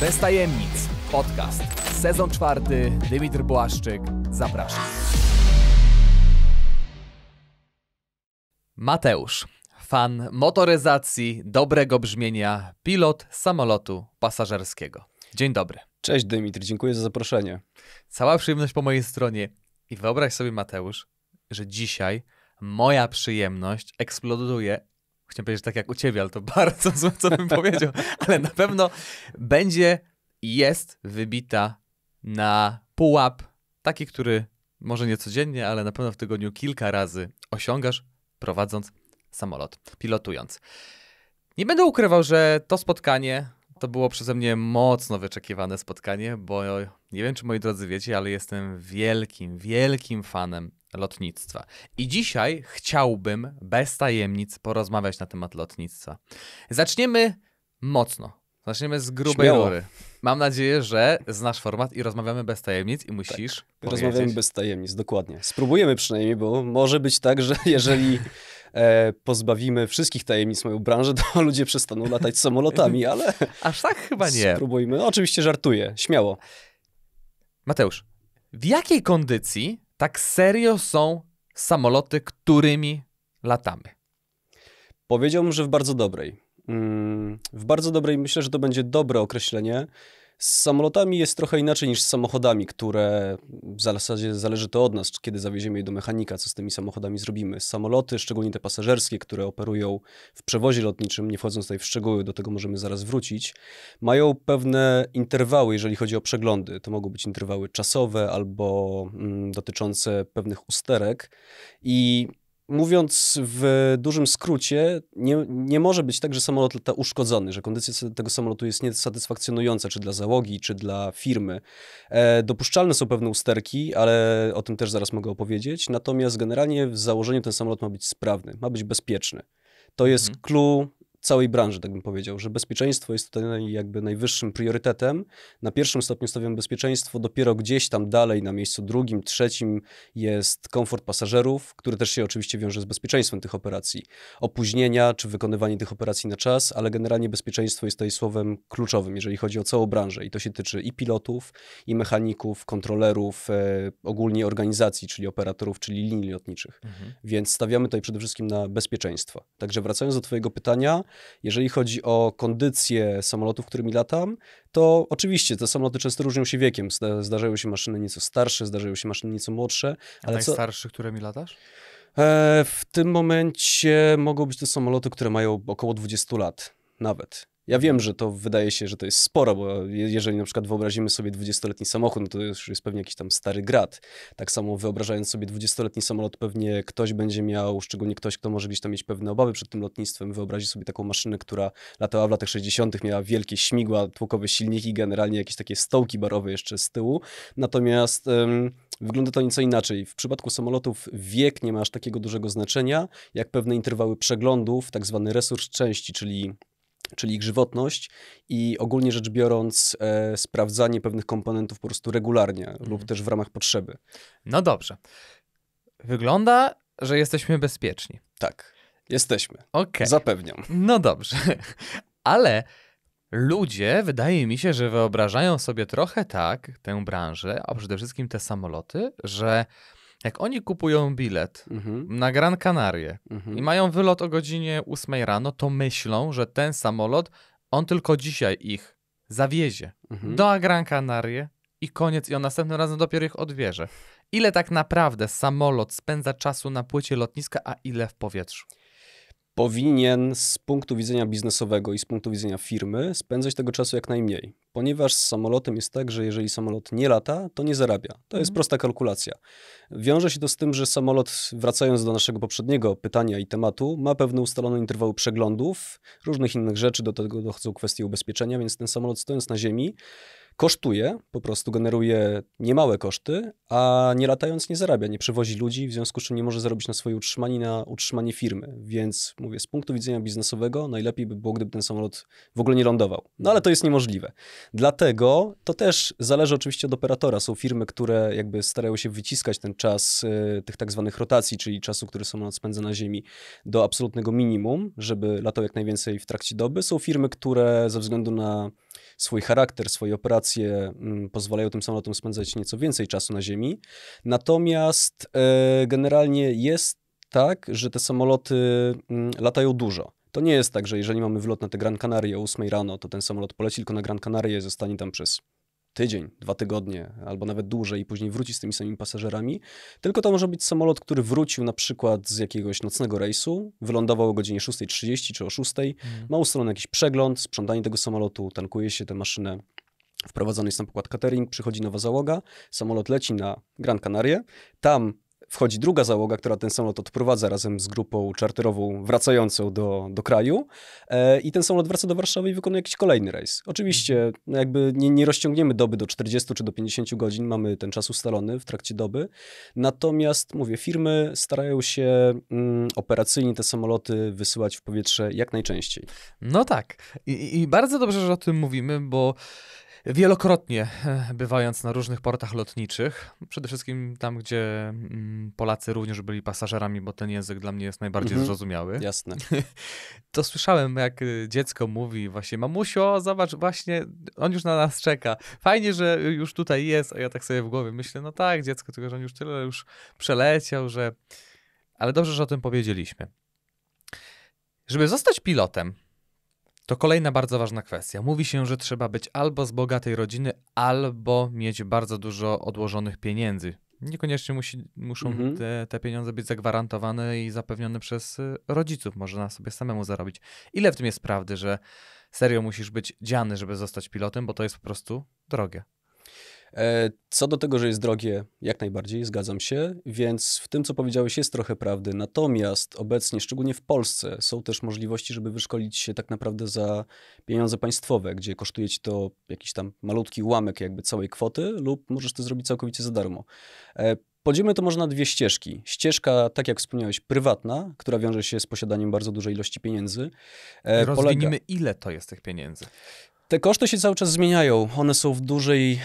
Bez tajemnic. Podcast. Sezon czwarty. Dymitr Błaszczyk. Zapraszam. Mateusz. Fan motoryzacji, dobrego brzmienia, pilot samolotu pasażerskiego. Dzień dobry. Cześć Dymitr, dziękuję za zaproszenie. Cała przyjemność po mojej stronie. I wyobraź sobie, Mateusz, że dzisiaj moja przyjemność eksploduje Chciałem powiedzieć, że tak jak u ciebie, ale to bardzo złe, co bym powiedział. Ale na pewno będzie i jest wybita na pułap, taki, który może nie codziennie, ale na pewno w tygodniu kilka razy osiągasz, prowadząc samolot, pilotując. Nie będę ukrywał, że to spotkanie to było przeze mnie mocno wyczekiwane spotkanie, bo nie wiem, czy moi drodzy wiecie, ale jestem wielkim, wielkim fanem lotnictwa. I dzisiaj chciałbym bez tajemnic porozmawiać na temat lotnictwa. Zaczniemy mocno. Zaczniemy z grubej Śmiało. rury. Mam nadzieję, że znasz format i rozmawiamy bez tajemnic i musisz. Tak, Rozmawiamy bez tajemnic, dokładnie. Spróbujemy przynajmniej, bo może być tak, że jeżeli e, pozbawimy wszystkich tajemnic moją branżę, to ludzie przestaną latać samolotami, ale. Aż tak chyba nie. Spróbujmy. Oczywiście żartuję, śmiało. Mateusz, w jakiej kondycji tak serio są samoloty, którymi latamy? Powiedziałbym, że w bardzo dobrej. Mm, w bardzo dobrej myślę, że to będzie dobre określenie. Z samolotami jest trochę inaczej niż z samochodami, które w zasadzie zależy to od nas, kiedy zawieziemy je do mechanika, co z tymi samochodami zrobimy. Samoloty, szczególnie te pasażerskie, które operują w przewozie lotniczym, nie wchodząc tutaj w szczegóły, do tego możemy zaraz wrócić, mają pewne interwały, jeżeli chodzi o przeglądy. To mogą być interwały czasowe albo mm, dotyczące pewnych usterek i mówiąc w dużym skrócie, nie, nie może być tak, że samolot lata uszkodzony, że kondycja tego samolotu jest niesatysfakcjonująca, czy dla załogi, czy dla firmy. E, dopuszczalne są pewne usterki, ale o tym też zaraz mogę opowiedzieć. Natomiast generalnie w założeniu ten samolot ma być sprawny, ma być bezpieczny. To jest mhm. clue całej branży, tak bym powiedział, że bezpieczeństwo jest tutaj jakby najwyższym priorytetem. Na pierwszym stopniu stawiam bezpieczeństwo, dopiero gdzieś tam dalej, na miejscu drugim, trzecim jest komfort pasażerów, który też się oczywiście wiąże z bezpieczeństwem tych operacji. Opóźnienia czy wykonywanie tych operacji na czas, ale generalnie bezpieczeństwo jest tutaj słowem kluczowym, jeżeli chodzi o całą branżę i to się tyczy i pilotów, i mechaników, kontrolerów, e, ogólnie organizacji, czyli operatorów, czyli linii lotniczych. Mhm. Więc stawiamy tutaj przede wszystkim na bezpieczeństwo. Także wracając do Twojego pytania, jeżeli chodzi o kondycję samolotów, którymi latam, to oczywiście te samoloty często różnią się wiekiem. Zdarzają się maszyny nieco starsze, zdarzają się maszyny nieco młodsze. Ale A najstarsze, co... którymi latasz? E, w tym momencie mogą być to samoloty, które mają około 20 lat nawet. Ja wiem, że to wydaje się, że to jest sporo, bo jeżeli na przykład wyobrazimy sobie 20-letni samochód, no to już jest pewnie jakiś tam stary grad. Tak samo wyobrażając sobie 20-letni samolot, pewnie ktoś będzie miał, szczególnie ktoś, kto może gdzieś tam mieć pewne obawy przed tym lotnictwem, wyobrazi sobie taką maszynę, która latała w latach 60., miała wielkie śmigła, tłokowe silniki, generalnie jakieś takie stołki barowe jeszcze z tyłu. Natomiast. Ym, Wygląda to nieco inaczej. W przypadku samolotów wiek nie ma aż takiego dużego znaczenia, jak pewne interwały przeglądów, tak zwany resurs części, czyli czyli ich żywotność i ogólnie rzecz biorąc e, sprawdzanie pewnych komponentów po prostu regularnie mhm. lub też w ramach potrzeby. No dobrze. Wygląda, że jesteśmy bezpieczni. Tak, jesteśmy. Okay. Zapewniam. No dobrze. Ale ludzie, wydaje mi się, że wyobrażają sobie trochę tak tę branżę, a przede wszystkim te samoloty, że jak oni kupują bilet mhm. na Gran Canaria mhm. i mają wylot o godzinie 8 rano, to myślą, że ten samolot, on tylko dzisiaj ich zawiezie mhm. do Gran Canaria i koniec, i on następnym razem dopiero ich odbierze. Ile tak naprawdę samolot spędza czasu na płycie lotniska, a ile w powietrzu? powinien z punktu widzenia biznesowego i z punktu widzenia firmy spędzać tego czasu jak najmniej, ponieważ z samolotem jest tak, że jeżeli samolot nie lata, to nie zarabia. To jest mhm. prosta kalkulacja. Wiąże się to z tym, że samolot, wracając do naszego poprzedniego pytania i tematu, ma pewne ustalone interwały przeglądów, różnych innych rzeczy, do tego dochodzą kwestie ubezpieczenia, więc ten samolot stojąc na ziemi, kosztuje, po prostu generuje niemałe koszty, a nie latając nie zarabia, nie przewozi ludzi, w związku z czym nie może zarobić na swoje utrzymanie, na utrzymanie firmy. Więc mówię, z punktu widzenia biznesowego najlepiej by było, gdyby ten samolot w ogóle nie lądował. No ale to jest niemożliwe. Dlatego to też zależy oczywiście od operatora. Są firmy, które jakby starają się wyciskać ten czas y, tych tak zwanych rotacji, czyli czasu, który samolot spędza na ziemi, do absolutnego minimum, żeby latał jak najwięcej w trakcie doby. Są firmy, które ze względu na swój charakter, swoje operacje mm, pozwalają tym samolotom spędzać nieco więcej czasu na Ziemi. Natomiast e, generalnie jest tak, że te samoloty mm, latają dużo. To nie jest tak, że jeżeli mamy wlot na te Gran Canaria o 8 rano, to ten samolot poleci tylko na Gran Canaria i zostanie tam przez tydzień, dwa tygodnie albo nawet dłużej i później wróci z tymi samymi pasażerami, tylko to może być samolot, który wrócił na przykład z jakiegoś nocnego rejsu, wylądował o godzinie 6.30 czy o 6.00, mhm. ma ustalony jakiś przegląd, sprzątanie tego samolotu, tankuje się tę maszynę, wprowadzony jest na pokład catering, przychodzi nowa załoga, samolot leci na Gran Canaria, tam wchodzi druga załoga, która ten samolot odprowadza razem z grupą czarterową wracającą do, do kraju e, i ten samolot wraca do Warszawy i wykonuje jakiś kolejny rejs. Oczywiście mhm. no jakby nie, nie rozciągniemy doby do 40 czy do 50 godzin, mamy ten czas ustalony w trakcie doby, natomiast mówię, firmy starają się mm, operacyjnie te samoloty wysyłać w powietrze jak najczęściej. No tak I, i bardzo dobrze, że o tym mówimy, bo Wielokrotnie e, bywając na różnych portach lotniczych, przede wszystkim tam, gdzie mm, Polacy również byli pasażerami, bo ten język dla mnie jest najbardziej mhm. zrozumiały. Jasne. To słyszałem, jak e, dziecko mówi właśnie, mamusio, zobacz, właśnie on już na nas czeka. Fajnie, że już tutaj jest, a ja tak sobie w głowie myślę, no tak, dziecko, tylko że on już tyle już przeleciał, że... Ale dobrze, że o tym powiedzieliśmy. Żeby zostać pilotem, to kolejna bardzo ważna kwestia. Mówi się, że trzeba być albo z bogatej rodziny, albo mieć bardzo dużo odłożonych pieniędzy. Niekoniecznie musi, muszą mhm. te, te, pieniądze być zagwarantowane i zapewnione przez y, rodziców. Można sobie samemu zarobić. Ile w tym jest prawdy, że serio musisz być dziany, żeby zostać pilotem, bo to jest po prostu drogie? E, co do tego, że jest drogie, jak najbardziej, zgadzam się, więc w tym, co powiedziałeś, jest trochę prawdy. Natomiast obecnie, szczególnie w Polsce, są też możliwości, żeby wyszkolić się tak naprawdę za pieniądze państwowe, gdzie kosztuje ci to jakiś tam malutki ułamek jakby całej kwoty lub możesz to zrobić całkowicie za darmo. E, podzielmy to może na dwie ścieżki. Ścieżka, tak jak wspomniałeś, prywatna, która wiąże się z posiadaniem bardzo dużej ilości pieniędzy. E, polega... ile to jest tych pieniędzy. Te koszty się cały czas zmieniają. One są w, dużej, e,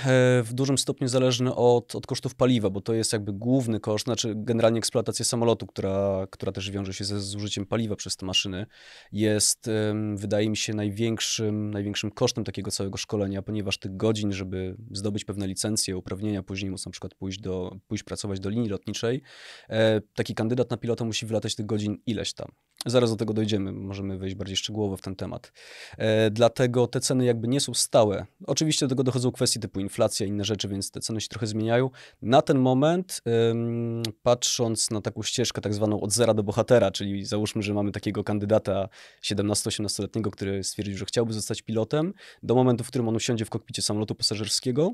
w dużym stopniu zależne od, od kosztów paliwa, bo to jest jakby główny koszt, znaczy generalnie eksploatacja samolotu, która, która też wiąże się ze zużyciem paliwa przez te maszyny, jest wydaje mi się największym, największym kosztem takiego całego szkolenia, ponieważ tych godzin, żeby zdobyć pewne licencje, uprawnienia, później móc na przykład pójść, do, pójść pracować do linii lotniczej, e, taki kandydat na pilota musi wylatać tych godzin ileś tam. Zaraz do tego dojdziemy, możemy wejść bardziej szczegółowo w ten temat. E, dlatego te ceny jakby nie są stałe. Oczywiście do tego dochodzą kwestie typu inflacja, inne rzeczy, więc te ceny się trochę zmieniają. Na ten moment, ym, patrząc na taką ścieżkę tak zwaną od zera do bohatera, czyli załóżmy, że mamy takiego kandydata 17-18-letniego, który stwierdził, że chciałby zostać pilotem, do momentu, w którym on usiądzie w kokpicie samolotu pasażerskiego,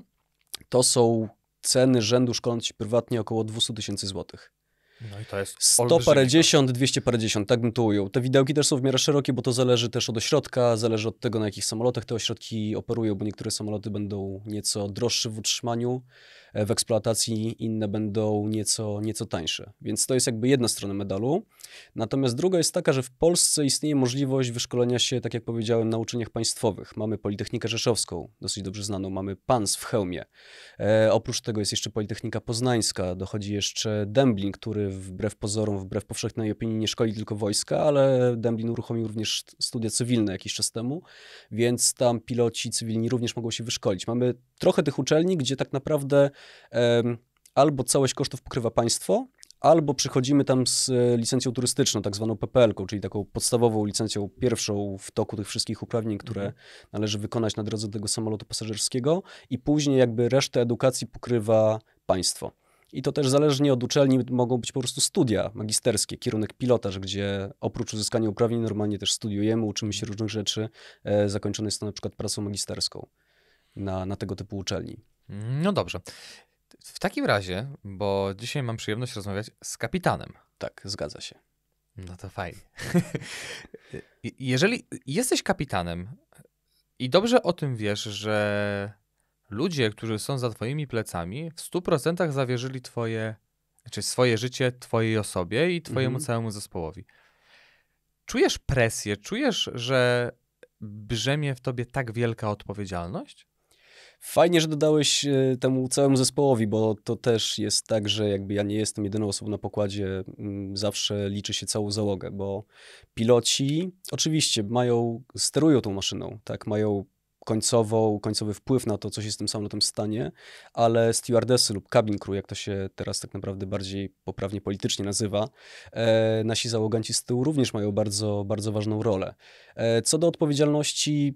to są ceny rzędu szkoląc się prywatnie około 200 tysięcy złotych. No i to jest parę dziesiąt tak bym to ujął. Te widełki też są w miarę szerokie, bo to zależy też od ośrodka, zależy od tego, na jakich samolotach te ośrodki operują, bo niektóre samoloty będą nieco droższe w utrzymaniu, e, w eksploatacji, inne będą nieco, nieco tańsze. Więc to jest jakby jedna strona medalu. Natomiast druga jest taka, że w Polsce istnieje możliwość wyszkolenia się, tak jak powiedziałem, na uczelniach państwowych. Mamy Politechnikę Rzeszowską, dosyć dobrze znaną, mamy PANS w Chełmie. E, oprócz tego jest jeszcze Politechnika Poznańska, dochodzi jeszcze Dęblin, który wbrew pozorom, wbrew powszechnej opinii nie szkoli tylko wojska, ale Dęblin uruchomił również studia cywilne jakiś czas temu, więc tam piloci cywilni również mogą się wyszkolić. Mamy trochę tych uczelni, gdzie tak naprawdę albo całość kosztów pokrywa państwo, albo przychodzimy tam z e, licencją turystyczną, tak zwaną PPL-ką, czyli taką podstawową licencją, pierwszą w toku tych wszystkich uprawnień, które mhm. należy wykonać na drodze do tego samolotu pasażerskiego i później jakby resztę edukacji pokrywa państwo. I to też zależnie od uczelni mogą być po prostu studia magisterskie, kierunek pilotaż, gdzie oprócz uzyskania uprawnień normalnie też studiujemy, uczymy się różnych rzeczy. E, zakończone jest to na przykład pracą magisterską na, na tego typu uczelni. No dobrze. W takim razie, bo dzisiaj mam przyjemność rozmawiać z kapitanem. Tak, zgadza się. No to fajnie. Jeżeli jesteś kapitanem i dobrze o tym wiesz, że ludzie, którzy są za Twoimi plecami, w 100% zawierzyli Twoje, znaczy swoje życie Twojej osobie i Twojemu mhm. całemu zespołowi. Czujesz presję, czujesz, że brzemie w Tobie tak wielka odpowiedzialność? Fajnie, że dodałeś e, temu całemu zespołowi, bo to też jest tak, że jakby ja nie jestem jedyną osobą na pokładzie, mm, zawsze liczy się całą załogę, bo piloci oczywiście mają, sterują tą maszyną, tak, mają końcową, końcowy wpływ na to, co się z tym samolotem stanie, ale stewardessy lub cabin crew, jak to się teraz tak naprawdę bardziej poprawnie politycznie nazywa, e, nasi załoganci z tyłu również mają bardzo, bardzo ważną rolę. E, co do odpowiedzialności,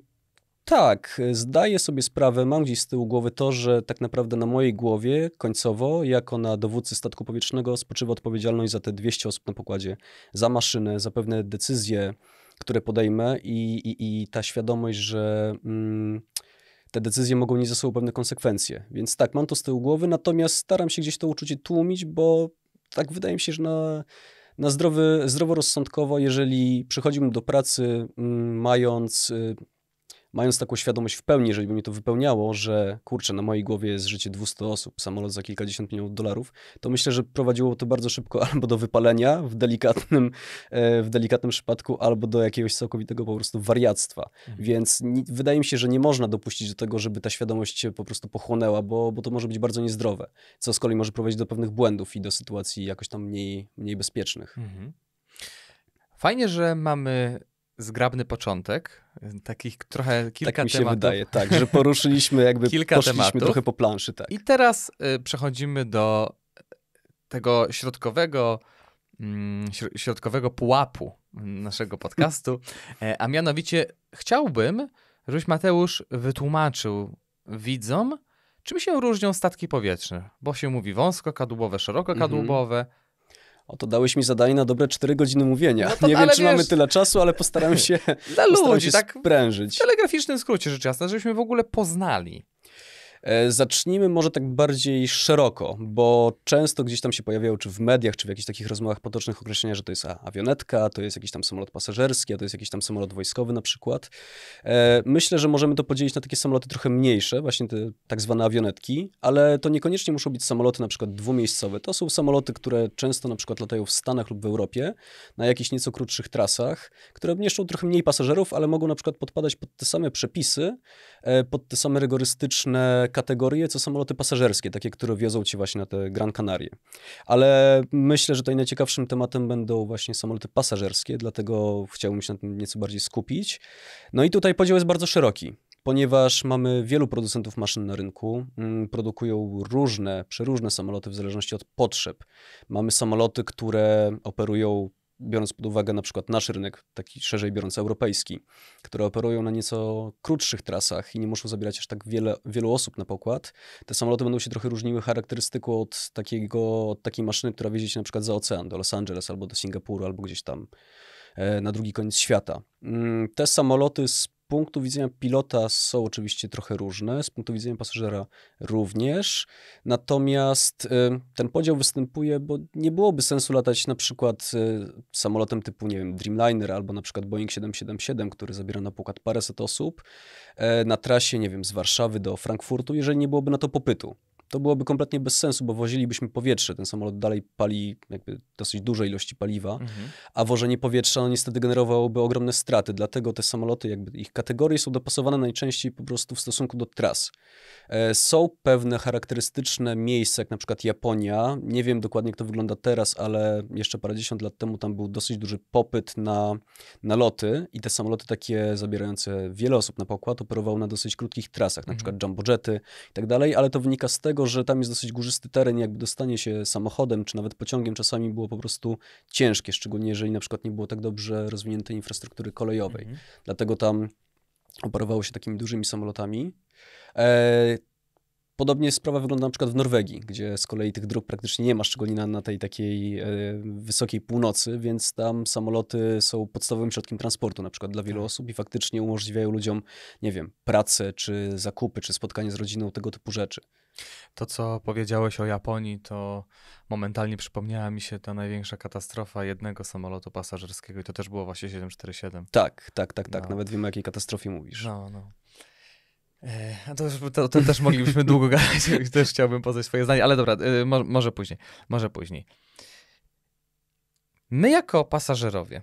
tak, zdaję sobie sprawę, mam gdzieś z tyłu głowy to, że tak naprawdę na mojej głowie końcowo, jako na dowódcy statku powietrznego, spoczywa odpowiedzialność za te 200 osób na pokładzie, za maszynę, za pewne decyzje, które podejmę i, i, i ta świadomość, że mm, te decyzje mogą mieć ze sobą pewne konsekwencje. Więc tak, mam to z tyłu głowy, natomiast staram się gdzieś to uczucie tłumić, bo tak wydaje mi się, że na, na zdrowy, zdroworozsądkowo, jeżeli przychodzimy do pracy mm, mając y, mając taką świadomość w pełni, jeżeli by mnie to wypełniało, że kurczę, na mojej głowie jest życie 200 osób, samolot za kilkadziesiąt milionów dolarów, to myślę, że prowadziło to bardzo szybko albo do wypalenia w delikatnym, e, w delikatnym przypadku, albo do jakiegoś całkowitego po prostu wariactwa. Mhm. Więc wydaje mi się, że nie można dopuścić do tego, żeby ta świadomość się po prostu pochłonęła, bo, bo to może być bardzo niezdrowe, co z kolei może prowadzić do pewnych błędów i do sytuacji jakoś tam mniej, mniej bezpiecznych. Mhm. Fajnie, że mamy zgrabny początek, takich trochę kilka tak mi się tematów. wydaje, tak, że poruszyliśmy jakby, kilka poszliśmy tematów. trochę po planszy, tak. I teraz y, przechodzimy do y, tego środkowego, y, środkowego pułapu naszego podcastu, e, a mianowicie chciałbym, żebyś Mateusz wytłumaczył widzom, czym się różnią statki powietrzne, bo się mówi wąsko kadłubowe, szeroko kadłubowe, mhm. Oto dałeś mi zadanie na dobre 4 godziny mówienia. No nie no wiem, czy wiesz, mamy tyle czasu, ale postaram się, dla ludzi, tak W telegraficznym skrócie rzecz jasna, żebyśmy w ogóle poznali E, zacznijmy może tak bardziej szeroko, bo często gdzieś tam się pojawiają, czy w mediach, czy w jakichś takich rozmowach potocznych określenia, że to jest awionetka, to jest jakiś tam samolot pasażerski, a to jest jakiś tam samolot wojskowy na przykład. E, myślę, że możemy to podzielić na takie samoloty trochę mniejsze, właśnie te tak zwane awionetki, ale to niekoniecznie muszą być samoloty na przykład dwumiejscowe. To są samoloty, które często na przykład latają w Stanach lub w Europie na jakichś nieco krótszych trasach, które mieszczą trochę mniej pasażerów, ale mogą na przykład podpadać pod te same przepisy, e, pod te same rygorystyczne kategorie, co samoloty pasażerskie, takie, które wiozą cię właśnie na te Gran Canarie. Ale myślę, że tutaj najciekawszym tematem będą właśnie samoloty pasażerskie, dlatego chciałbym się na tym nieco bardziej skupić. No i tutaj podział jest bardzo szeroki ponieważ mamy wielu producentów maszyn na rynku, mm, produkują różne, przeróżne samoloty w zależności od potrzeb. Mamy samoloty, które operują biorąc pod uwagę na przykład nasz rynek, taki szerzej biorąc europejski, które operują na nieco krótszych trasach i nie muszą zabierać aż tak wiele, wielu osób na pokład, te samoloty będą się trochę różniły charakterystyką od, takiego, od takiej maszyny, która wiezie się na przykład za ocean do Los Angeles albo do Singapuru albo gdzieś tam e, na drugi koniec świata. Mm, te samoloty z punktu widzenia pilota są oczywiście trochę różne, z punktu widzenia pasażera również. Natomiast y, ten podział występuje, bo nie byłoby sensu latać na przykład y, samolotem typu, nie wiem, Dreamliner albo na przykład Boeing 777, który zabiera na pokład paręset osób e, na trasie, nie wiem, z Warszawy do Frankfurtu, jeżeli nie byłoby na to popytu to byłoby kompletnie bez sensu, bo wozilibyśmy powietrze. Ten samolot dalej pali jakby dosyć duże ilości paliwa, mhm. a wożenie powietrza no, niestety generowałoby ogromne straty. Dlatego te samoloty, jakby ich kategorie są dopasowane najczęściej po prostu w stosunku do tras. E, są pewne charakterystyczne miejsca, jak na przykład Japonia. Nie wiem dokładnie, jak to wygląda teraz, ale jeszcze parędziesiąt lat temu tam był dosyć duży popyt na, na loty i te samoloty takie zabierające wiele osób na pokład operowały na dosyć krótkich trasach, na mhm. przykład jumbojety i tak dalej, ale to wynika z tego, tego, że tam jest dosyć górzysty teren, jakby dostanie się samochodem czy nawet pociągiem czasami było po prostu ciężkie, szczególnie jeżeli na przykład nie było tak dobrze rozwiniętej infrastruktury kolejowej. Mhm. Dlatego tam operowało się takimi dużymi samolotami. E, Podobnie sprawa wygląda na przykład w Norwegii, gdzie z kolei tych dróg praktycznie nie ma, szczególnie na, na tej takiej e, wysokiej północy, więc tam samoloty są podstawowym środkiem transportu na przykład dla wielu tak. osób i faktycznie umożliwiają ludziom, nie wiem, pracę, czy zakupy, czy spotkanie z rodziną, tego typu rzeczy. To, co powiedziałeś o Japonii, to momentalnie przypomniała mi się ta największa katastrofa jednego samolotu pasażerskiego i to też było właśnie 747. Tak, tak, tak, tak. No. Nawet wiem, o jakiej katastrofie mówisz. No, no. E, a to, to, to też moglibyśmy długo gadać, też chciałbym poznać swoje zdanie, ale dobra, e, mo, może później, może później. My jako pasażerowie,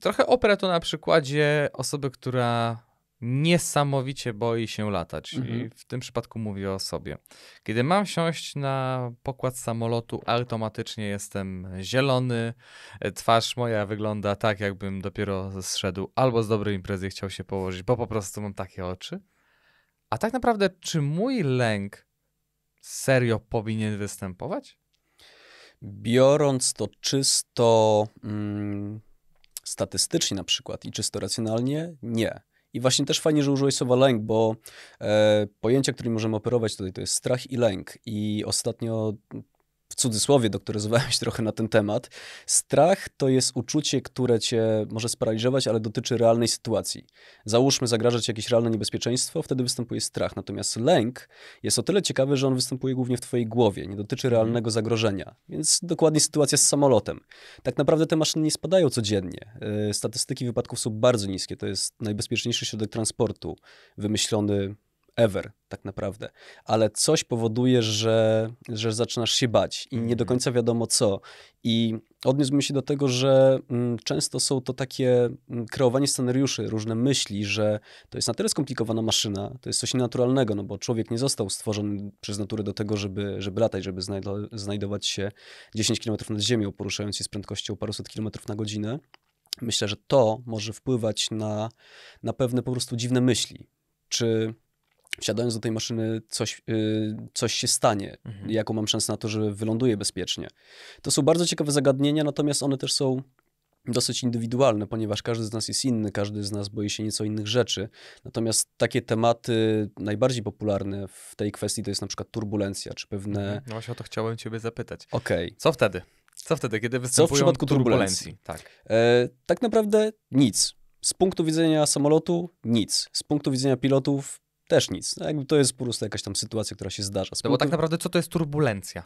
trochę operę to na przykładzie osoby, która niesamowicie boi się latać. Mhm. I w tym przypadku mówię o sobie. Kiedy mam siąść na pokład samolotu, automatycznie jestem zielony. E, twarz moja wygląda tak, jakbym dopiero zszedł albo z dobrej imprezy chciał się położyć, bo po prostu mam takie oczy. A tak naprawdę, czy mój lęk serio powinien występować? Biorąc to czysto mm, statystycznie na przykład i czysto racjonalnie, nie. I właśnie też fajnie, że użyłeś słowa lęk, bo e, pojęcia, którymi możemy operować tutaj, to jest strach i lęk. I ostatnio w cudzysłowie doktoryzowałem się trochę na ten temat. Strach to jest uczucie, które cię może sparaliżować, ale dotyczy realnej sytuacji. Załóżmy, zagraża ci jakieś realne niebezpieczeństwo, wtedy występuje strach. Natomiast lęk jest o tyle ciekawy, że on występuje głównie w twojej głowie, nie dotyczy mhm. realnego zagrożenia. Więc dokładnie sytuacja z samolotem. Tak naprawdę te maszyny nie spadają codziennie. Y, statystyki wypadków są bardzo niskie. To jest najbezpieczniejszy środek transportu wymyślony ever, tak naprawdę. Ale coś powoduje, że, że zaczynasz się bać i nie do mhm. końca wiadomo co. I odniósłbym się do tego, że mm, często są to takie mm, kreowanie scenariuszy, różne myśli, że to jest na tyle skomplikowana maszyna, to jest coś naturalnego, no bo człowiek nie został stworzony przez naturę do tego, żeby, żeby latać, żeby znajdować się 10 km nad ziemią, poruszając się z prędkością paruset kilometrów na godzinę. Myślę, że to może wpływać na, na pewne po prostu dziwne myśli. Czy wsiadając do tej maszyny, coś, yy, coś się stanie, mhm. jaką mam szansę na to, że wyląduję bezpiecznie. To są bardzo ciekawe zagadnienia, natomiast one też są dosyć indywidualne, ponieważ każdy z nas jest inny, każdy z nas boi się nieco innych rzeczy. Natomiast takie tematy najbardziej popularne w tej kwestii to jest na przykład turbulencja, czy pewne... Mhm. No właśnie o to chciałem ciebie zapytać. Okej. Okay. Co wtedy? Co wtedy, kiedy występują Co w przypadku turbulencji? turbulencji? Tak. E, tak naprawdę nic. Z punktu widzenia samolotu nic. Z punktu widzenia pilotów też nic. No, jakby to jest po prostu jakaś tam sytuacja, która się zdarza. No bo tak naprawdę co to jest turbulencja?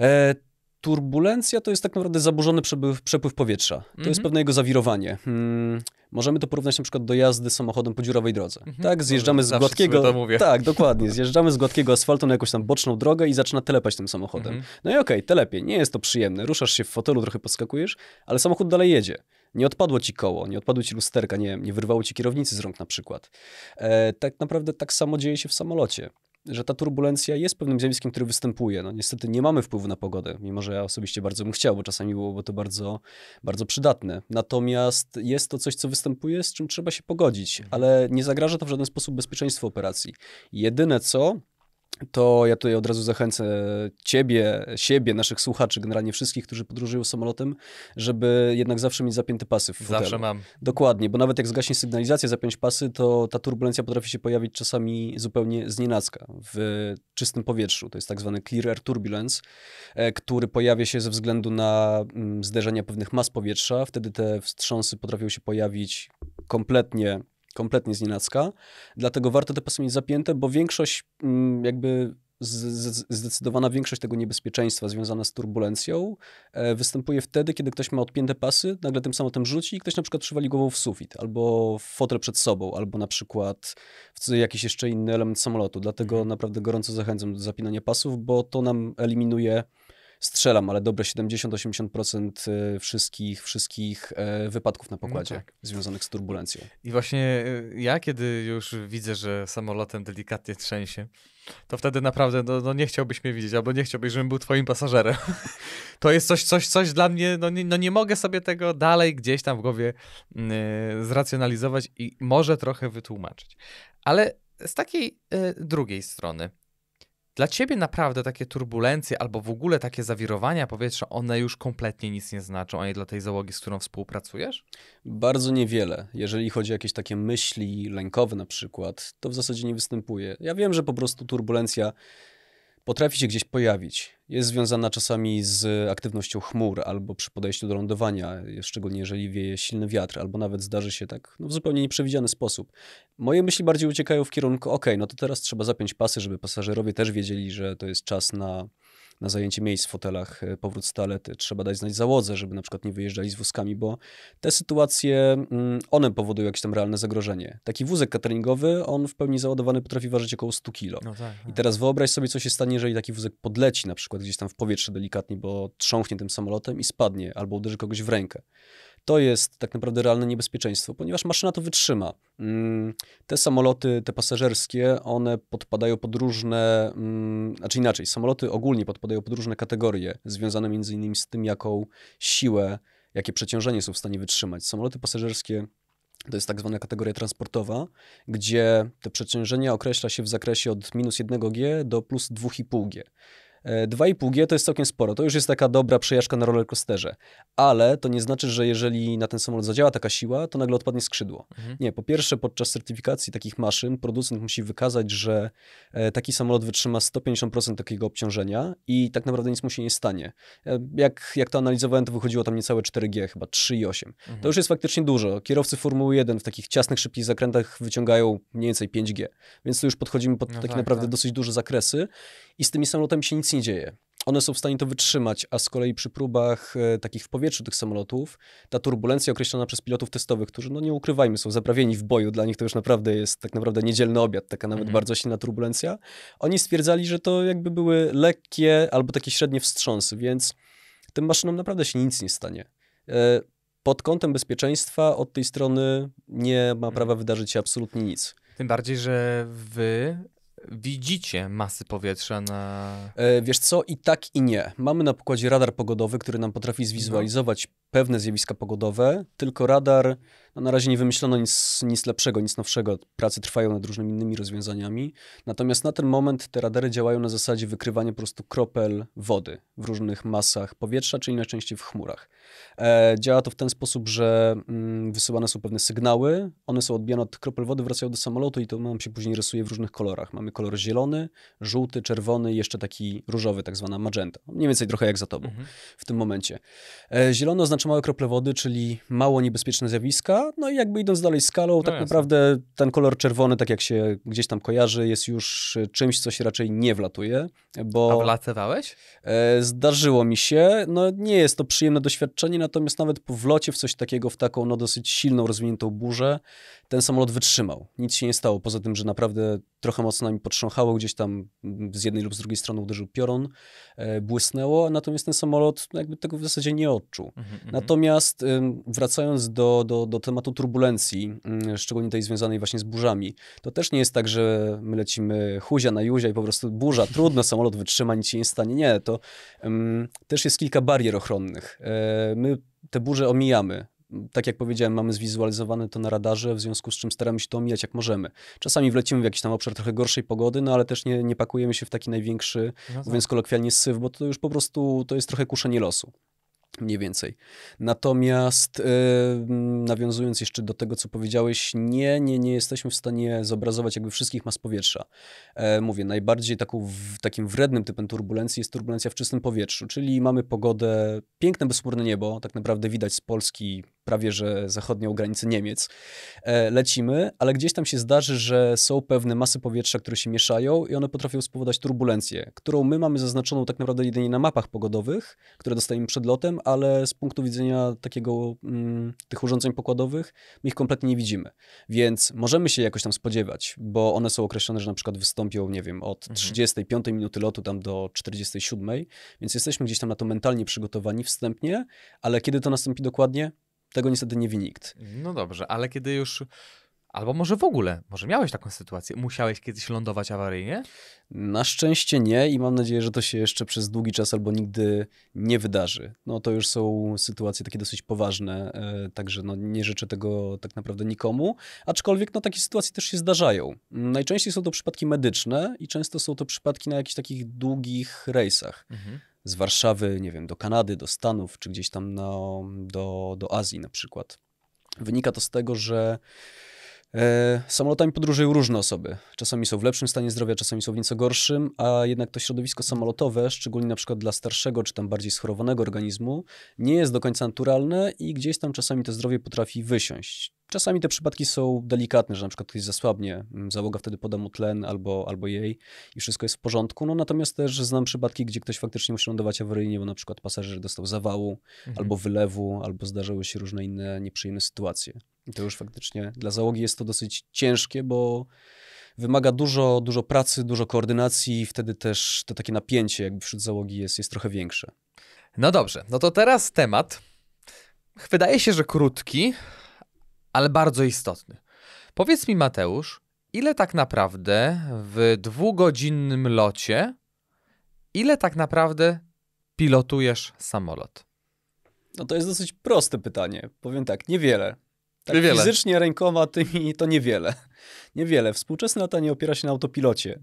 E, turbulencja to jest tak naprawdę zaburzony przepływ, przepływ powietrza. To mm -hmm. jest mhm. pewne jego zawirowanie. Hmm, możemy to porównać na przykład do jazdy samochodem po dziurawej drodze. Mm -hmm. Tak, zjeżdżamy z gładkiego. Tak, dokładnie. Zjeżdżamy z gładkiego asfaltu na jakąś tam boczną drogę i zaczyna telepać tym samochodem. Mm -hmm. No i okej, okay, telepie, nie jest to przyjemne. Ruszasz się w fotelu, trochę podskakujesz, ale samochód dalej jedzie. Nie odpadło ci koło, nie odpadły ci lusterka, nie, nie wyrwało ci kierownicy z rąk na przykład. E, tak naprawdę tak samo dzieje się w samolocie że ta turbulencja jest pewnym zjawiskiem, które występuje. No, niestety nie mamy wpływu na pogodę, mimo że ja osobiście bardzo bym chciał, bo czasami byłoby to bardzo, bardzo przydatne. Natomiast jest to coś, co występuje, z czym trzeba się pogodzić, mhm. ale nie zagraża to w żaden sposób bezpieczeństwu operacji. Jedyne co, to ja tutaj od razu zachęcę ciebie, siebie, naszych słuchaczy, generalnie wszystkich, którzy podróżują samolotem, żeby jednak zawsze mieć zapięte pasy w fotelu. Zawsze mam. Dokładnie, bo nawet jak zgaśnie sygnalizację, zapiąć pasy, to ta turbulencja potrafi się pojawić czasami zupełnie znienacka w czystym powietrzu. To jest tak zwany clear air turbulence, e, który pojawia się ze względu na mm, zderzenia pewnych mas powietrza. Wtedy te wstrząsy potrafią się pojawić kompletnie kompletnie znienacka. dlatego warto te pasy mieć zapięte, bo większość mm, jakby zdecydowana większość tego niebezpieczeństwa związana z turbulencją e, występuje wtedy, kiedy ktoś ma odpięte pasy, nagle tym samolotem rzuci i ktoś na przykład przywali głową w sufit, albo w fotel przed sobą, albo na przykład w jakiś jeszcze inny element samolotu. Dlatego mhm. naprawdę gorąco zachęcam do zapinania pasów, bo to nam eliminuje strzelam, ale dobre 70-80% e, wszystkich, wszystkich e, wypadków na no pokładzie no tak. związanych z turbulencją. I właśnie e, ja, kiedy już widzę, że samolotem delikatnie trzęsie, to wtedy naprawdę no, no, nie chciałbyś mnie widzieć, albo nie chciałbyś, żebym był twoim pasażerem. to jest coś, coś, coś dla mnie, no nie, no nie mogę sobie tego dalej gdzieś tam w głowie yy, zracjonalizować i może trochę wytłumaczyć. Ale z takiej y, drugiej strony, dla ciebie naprawdę takie turbulencje albo w ogóle takie zawirowania powietrza, one już kompletnie nic nie znaczą, a nie dla tej załogi, z którą współpracujesz? Bardzo niewiele. Jeżeli chodzi o jakieś takie myśli lękowe na przykład, to w zasadzie nie występuje. Ja wiem, że po prostu turbulencja potrafi się gdzieś pojawić. Jest związana czasami z aktywnością chmur albo przy podejściu do lądowania, szczególnie jeżeli wieje silny wiatr, albo nawet zdarzy się tak no, w zupełnie nieprzewidziany sposób. Moje myśli bardziej uciekają w kierunku, ok, no to teraz trzeba zapiąć pasy, żeby pasażerowie też wiedzieli, że to jest czas na na zajęcie miejsc w fotelach e, powrót z toalety, trzeba dać znać załodze, żeby na przykład nie wyjeżdżali z wózkami, bo te sytuacje, mm, one powodują jakieś tam realne zagrożenie. Taki wózek cateringowy, on w pełni załadowany potrafi ważyć około 100 kilo. No tak, tak. I no. teraz wyobraź sobie, co się stanie, jeżeli taki wózek podleci na przykład gdzieś tam w powietrze delikatnie, bo trząchnie tym samolotem i spadnie albo uderzy kogoś w rękę. To jest tak naprawdę realne niebezpieczeństwo, ponieważ maszyna to wytrzyma. Mm, te samoloty, te pasażerskie, one podpadają pod różne, mm, znaczy inaczej, samoloty ogólnie podpadają pod różne kategorie, związane między innymi z tym, jaką siłę, jakie przeciążenie są w stanie wytrzymać. Samoloty pasażerskie to jest tak zwana kategoria transportowa, gdzie te przeciążenia określa się w zakresie od minus 1G do plus 2,5G. 2,5G to jest całkiem sporo. To już jest taka dobra przejażdżka na rollercoasterze. Ale to nie znaczy, że jeżeli na ten samolot zadziała taka siła, to nagle odpadnie skrzydło. Mhm. Nie, po pierwsze podczas certyfikacji takich maszyn producent musi wykazać, że e, taki samolot wytrzyma 150% takiego obciążenia i tak naprawdę nic mu się nie stanie. E, jak, jak to analizowałem, to wychodziło tam niecałe 4G, chyba 3,8. Mhm. To już jest faktycznie dużo. Kierowcy Formuły 1 w takich ciasnych, szybkich zakrętach wyciągają mniej więcej 5G. Więc tu już podchodzimy pod no takie tak, naprawdę tak. dosyć duże zakresy i z tymi samolotami się nic nie dzieje. One są w stanie to wytrzymać, a z kolei przy próbach e, takich w powietrzu tych samolotów, ta turbulencja określona przez pilotów testowych, którzy, no nie ukrywajmy, są zaprawieni w boju, dla nich to już naprawdę jest tak naprawdę niedzielny obiad, taka nawet mm -hmm. bardzo silna turbulencja, oni stwierdzali, że to jakby były lekkie albo takie średnie wstrząsy, więc tym maszynom naprawdę się nic nie stanie. E, pod kątem bezpieczeństwa od tej strony nie ma mhm. prawa wydarzyć się absolutnie nic. Tym bardziej, że wy widzicie masy powietrza na. E, wiesz co, i tak i nie. Mamy na pokładzie radar pogodowy, który nam potrafi no. zwizualizować no. pewne zjawiska pogodowe, tylko radar no, na razie nie wymyślono nic, nic lepszego, nic nowszego. Prace trwają nad różnymi innymi rozwiązaniami. Natomiast na ten moment te radary działają na zasadzie wykrywania po prostu kropel wody w różnych masach powietrza, czyli najczęściej w chmurach. E, działa to w ten sposób, że mm, wysyłane są pewne sygnały, one są odbijane od kropel wody, wracają do samolotu i to nam się później rysuje w różnych kolorach. Mamy kolor zielony, żółty, czerwony i jeszcze taki różowy, tak zwana magenta. Mniej więcej trochę jak za tobą mhm. w tym momencie. E, zielony oznacza małe krople wody, czyli mało niebezpieczne zjawiska, no i jakby idąc dalej skalą, no tak jasne. naprawdę ten kolor czerwony, tak jak się gdzieś tam kojarzy, jest już e, czymś, co się raczej nie wlatuje, bo... A wlatywałeś? E, zdarzyło mi się, no nie jest to przyjemne doświadczenie, natomiast nawet po wlocie w coś takiego, w taką no dosyć silną, rozwiniętą burzę, ten samolot wytrzymał. Nic się nie stało, poza tym, że naprawdę trochę mocno mi potrząchało, gdzieś tam z jednej lub z drugiej strony uderzył piorun, e, błysnęło, natomiast ten samolot jakby tego w zasadzie nie odczuł. Mm-hmm. Natomiast y, wracając do, do, do tematu turbulencji, y, szczególnie tej związanej właśnie z burzami, to też nie jest tak, że my lecimy huzia na juzia i po prostu burza, trudno, samolot wytrzyma, nic się nie stanie. Nie, to y, też jest kilka barier ochronnych. E, my te burze omijamy tak jak powiedziałem, mamy zwizualizowane to na radarze, w związku z czym staramy się to omijać jak możemy. Czasami wlecimy w jakiś tam obszar trochę gorszej pogody, no ale też nie, nie pakujemy się w taki największy, no tak. mówiąc kolokwialnie, syf, bo to już po prostu to jest trochę kuszenie losu. Mniej więcej. Natomiast yy, nawiązując jeszcze do tego, co powiedziałeś, nie, nie, nie jesteśmy w stanie zobrazować jakby wszystkich mas powietrza. E, mówię, najbardziej taką, w, takim wrednym typem turbulencji jest turbulencja w czystym powietrzu, czyli mamy pogodę, piękne, bezchmurne niebo, tak naprawdę widać z Polski prawie że zachodnią granicę Niemiec, e, lecimy, ale gdzieś tam się zdarzy, że są pewne masy powietrza, które się mieszają i one potrafią spowodować turbulencję, którą my mamy zaznaczoną tak naprawdę jedynie na mapach pogodowych, które dostajemy przed lotem, ale z punktu widzenia takiego, mm, tych urządzeń pokładowych, my ich kompletnie nie widzimy. Więc możemy się jakoś tam spodziewać, bo one są określone, że na przykład wystąpią, nie wiem, od 35 mhm. minuty lotu tam do 47, więc jesteśmy gdzieś tam na to mentalnie przygotowani wstępnie, ale kiedy to nastąpi dokładnie, tego niestety nie wie nikt. No dobrze, ale kiedy już. Albo może w ogóle, może miałeś taką sytuację, musiałeś kiedyś lądować awaryjnie? Na szczęście nie i mam nadzieję, że to się jeszcze przez długi czas albo nigdy nie wydarzy. No to już są sytuacje takie dosyć poważne, e, także no, nie życzę tego tak naprawdę nikomu, aczkolwiek no takie sytuacje też się zdarzają. Najczęściej są to przypadki medyczne i często są to przypadki na jakichś takich długich rejsach. Mhm z Warszawy, nie wiem, do Kanady, do Stanów, czy gdzieś tam na, do, do Azji na przykład. Wynika to z tego, że e, samolotami podróżują różne osoby. Czasami są w lepszym stanie zdrowia, czasami są w nieco gorszym, a jednak to środowisko samolotowe, szczególnie na przykład dla starszego czy tam bardziej schorowanego organizmu, nie jest do końca naturalne i gdzieś tam czasami to zdrowie potrafi wysiąść. Czasami te przypadki są delikatne, że na przykład ktoś zasłabnie, mm, załoga wtedy poda mu tlen albo, albo jej i wszystko jest w porządku. No natomiast też znam przypadki, gdzie ktoś faktycznie musi lądować awaryjnie, bo na przykład pasażer dostał zawału mhm. albo wylewu, albo zdarzały się różne inne nieprzyjemne sytuacje. I to już faktycznie dla załogi jest to dosyć ciężkie, bo wymaga dużo, dużo pracy, dużo koordynacji i wtedy też to takie napięcie jakby wśród załogi jest, jest trochę większe. No dobrze, no to teraz temat. Wydaje się, że krótki, ale bardzo istotny. Powiedz mi, Mateusz, ile tak naprawdę w dwugodzinnym locie, ile tak naprawdę pilotujesz samolot? No to jest dosyć proste pytanie. Powiem tak, niewiele. Tak niewiele. fizycznie, rękoma tymi to niewiele. Niewiele. Współczesne latanie opiera się na autopilocie.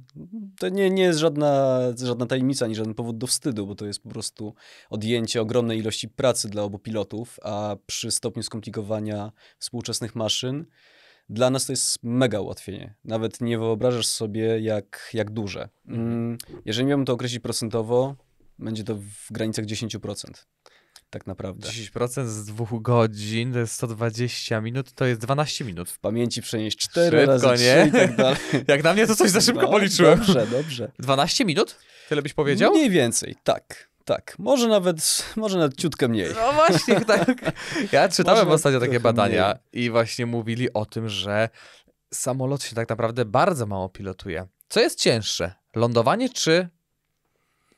To nie, nie jest żadna, żadna tajemnica, ani żaden powód do wstydu, bo to jest po prostu odjęcie ogromnej ilości pracy dla obu pilotów, a przy stopniu skomplikowania współczesnych maszyn dla nas to jest mega ułatwienie. Nawet nie wyobrażasz sobie, jak, jak duże. Mm, jeżeli miałbym to określić procentowo, będzie to w granicach 10% tak naprawdę. 10% z dwóch godzin to jest 120 minut, to jest 12 minut. W pamięci przenieść 4 szybko, razy 3 nie? i tak dalej. Jak na mnie to coś za szybko no, policzyłem. Dobrze, dobrze. 12 minut? Tyle byś powiedział? Mniej więcej, tak. Tak, może nawet, może nawet ciutkę mniej. No właśnie, tak. Ja czytałem może ostatnio takie badania mniej. i właśnie mówili o tym, że samolot się tak naprawdę bardzo mało pilotuje. Co jest cięższe? Lądowanie czy,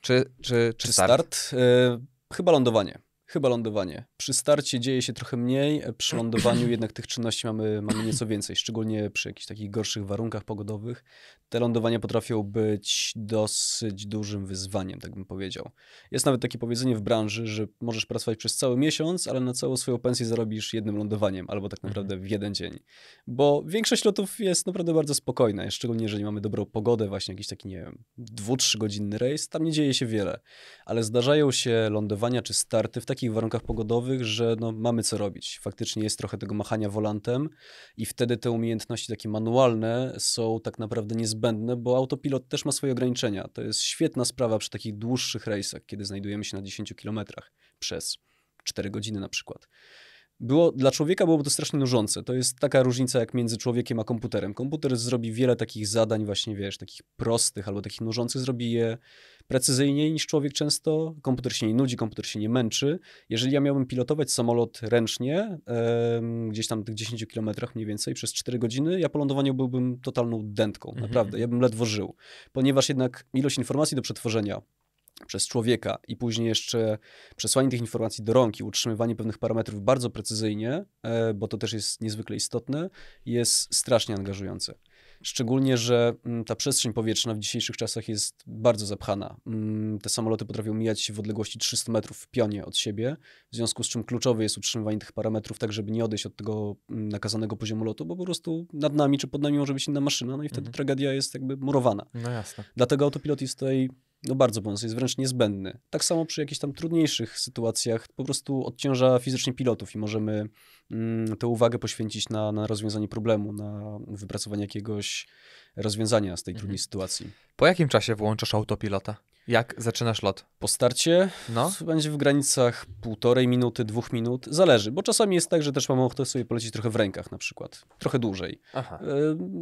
czy, czy, czy, czy start? start? Yy, chyba lądowanie. Chyba lądowanie. Przy starcie dzieje się trochę mniej, e, przy lądowaniu jednak tych czynności mamy, mamy nieco więcej, szczególnie przy jakichś takich gorszych warunkach pogodowych. Te lądowania potrafią być dosyć dużym wyzwaniem, tak bym powiedział. Jest nawet takie powiedzenie w branży, że możesz pracować przez cały miesiąc, ale na całą swoją pensję zarobisz jednym lądowaniem, albo tak mhm. naprawdę w jeden dzień. Bo większość lotów jest naprawdę bardzo spokojna, szczególnie jeżeli mamy dobrą pogodę, właśnie jakiś taki, nie wiem, dwu, trzygodzinny rejs, tam nie dzieje się wiele. Ale zdarzają się lądowania czy starty w takich takich warunkach pogodowych, że no, mamy co robić. Faktycznie jest trochę tego machania wolantem i wtedy te umiejętności takie manualne są tak naprawdę niezbędne, bo autopilot też ma swoje ograniczenia. To jest świetna sprawa przy takich dłuższych rejsach, kiedy znajdujemy się na 10 kilometrach przez 4 godziny na przykład było, dla człowieka byłoby to strasznie nużące. To jest taka różnica jak między człowiekiem a komputerem. Komputer zrobi wiele takich zadań właśnie, wiesz, takich prostych albo takich nużących, zrobi je precyzyjniej niż człowiek często. Komputer się nie nudzi, komputer się nie męczy. Jeżeli ja miałbym pilotować samolot ręcznie, yy, gdzieś tam tych 10 kilometrach mniej więcej, przez 4 godziny, ja po lądowaniu byłbym totalną dętką, mhm. naprawdę. Ja bym ledwo żył. Ponieważ jednak ilość informacji do przetworzenia przez człowieka i później jeszcze przesłanie tych informacji do rąk utrzymywanie pewnych parametrów bardzo precyzyjnie, e, bo to też jest niezwykle istotne, jest strasznie angażujące. Szczególnie, że mm, ta przestrzeń powietrzna w dzisiejszych czasach jest bardzo zapchana. Mm, te samoloty potrafią mijać się w odległości 300 metrów w pionie od siebie, w związku z czym kluczowe jest utrzymywanie tych parametrów, tak żeby nie odejść od tego mm, nakazanego poziomu lotu, bo po prostu nad nami czy pod nami może być inna maszyna, no i wtedy mhm. tragedia jest jakby murowana. No jasne. Dlatego autopilot jest tutaj no bardzo pomocny, jest wręcz niezbędny. Tak samo przy jakichś tam trudniejszych sytuacjach po prostu odciąża fizycznie pilotów i możemy mm, tę uwagę poświęcić na, na rozwiązanie problemu, na wypracowanie jakiegoś rozwiązania z tej mhm. trudnej sytuacji. Po jakim czasie włączasz autopilota? Jak zaczynasz lot? Po starcie no. będzie w granicach półtorej minuty, dwóch minut, zależy, bo czasami jest tak, że też mam ochotę sobie polecić trochę w rękach na przykład, trochę dłużej. Aha. E,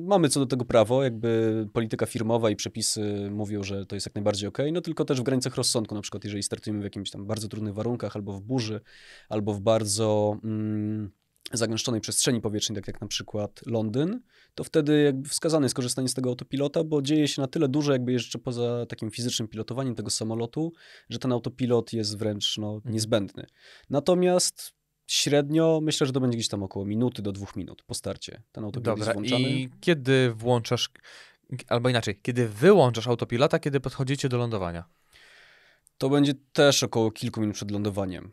mamy co do tego prawo, jakby polityka firmowa i przepisy mówią, że to jest jak najbardziej ok, no tylko też w granicach rozsądku, na przykład jeżeli startujemy w jakimś tam bardzo trudnych warunkach, albo w burzy, albo w bardzo... Mm, zagęszczonej przestrzeni powietrznej, tak jak na przykład Londyn, to wtedy jakby wskazane jest korzystanie z tego autopilota, bo dzieje się na tyle dużo, jakby jeszcze poza takim fizycznym pilotowaniem tego samolotu, że ten autopilot jest wręcz no, niezbędny. Natomiast średnio myślę, że to będzie gdzieś tam około minuty do dwóch minut po starcie. Ten autopilot Dobra, jest włączany. I kiedy włączasz, albo inaczej, kiedy wyłączasz autopilota, kiedy podchodzicie do lądowania? To będzie też około kilku minut przed lądowaniem.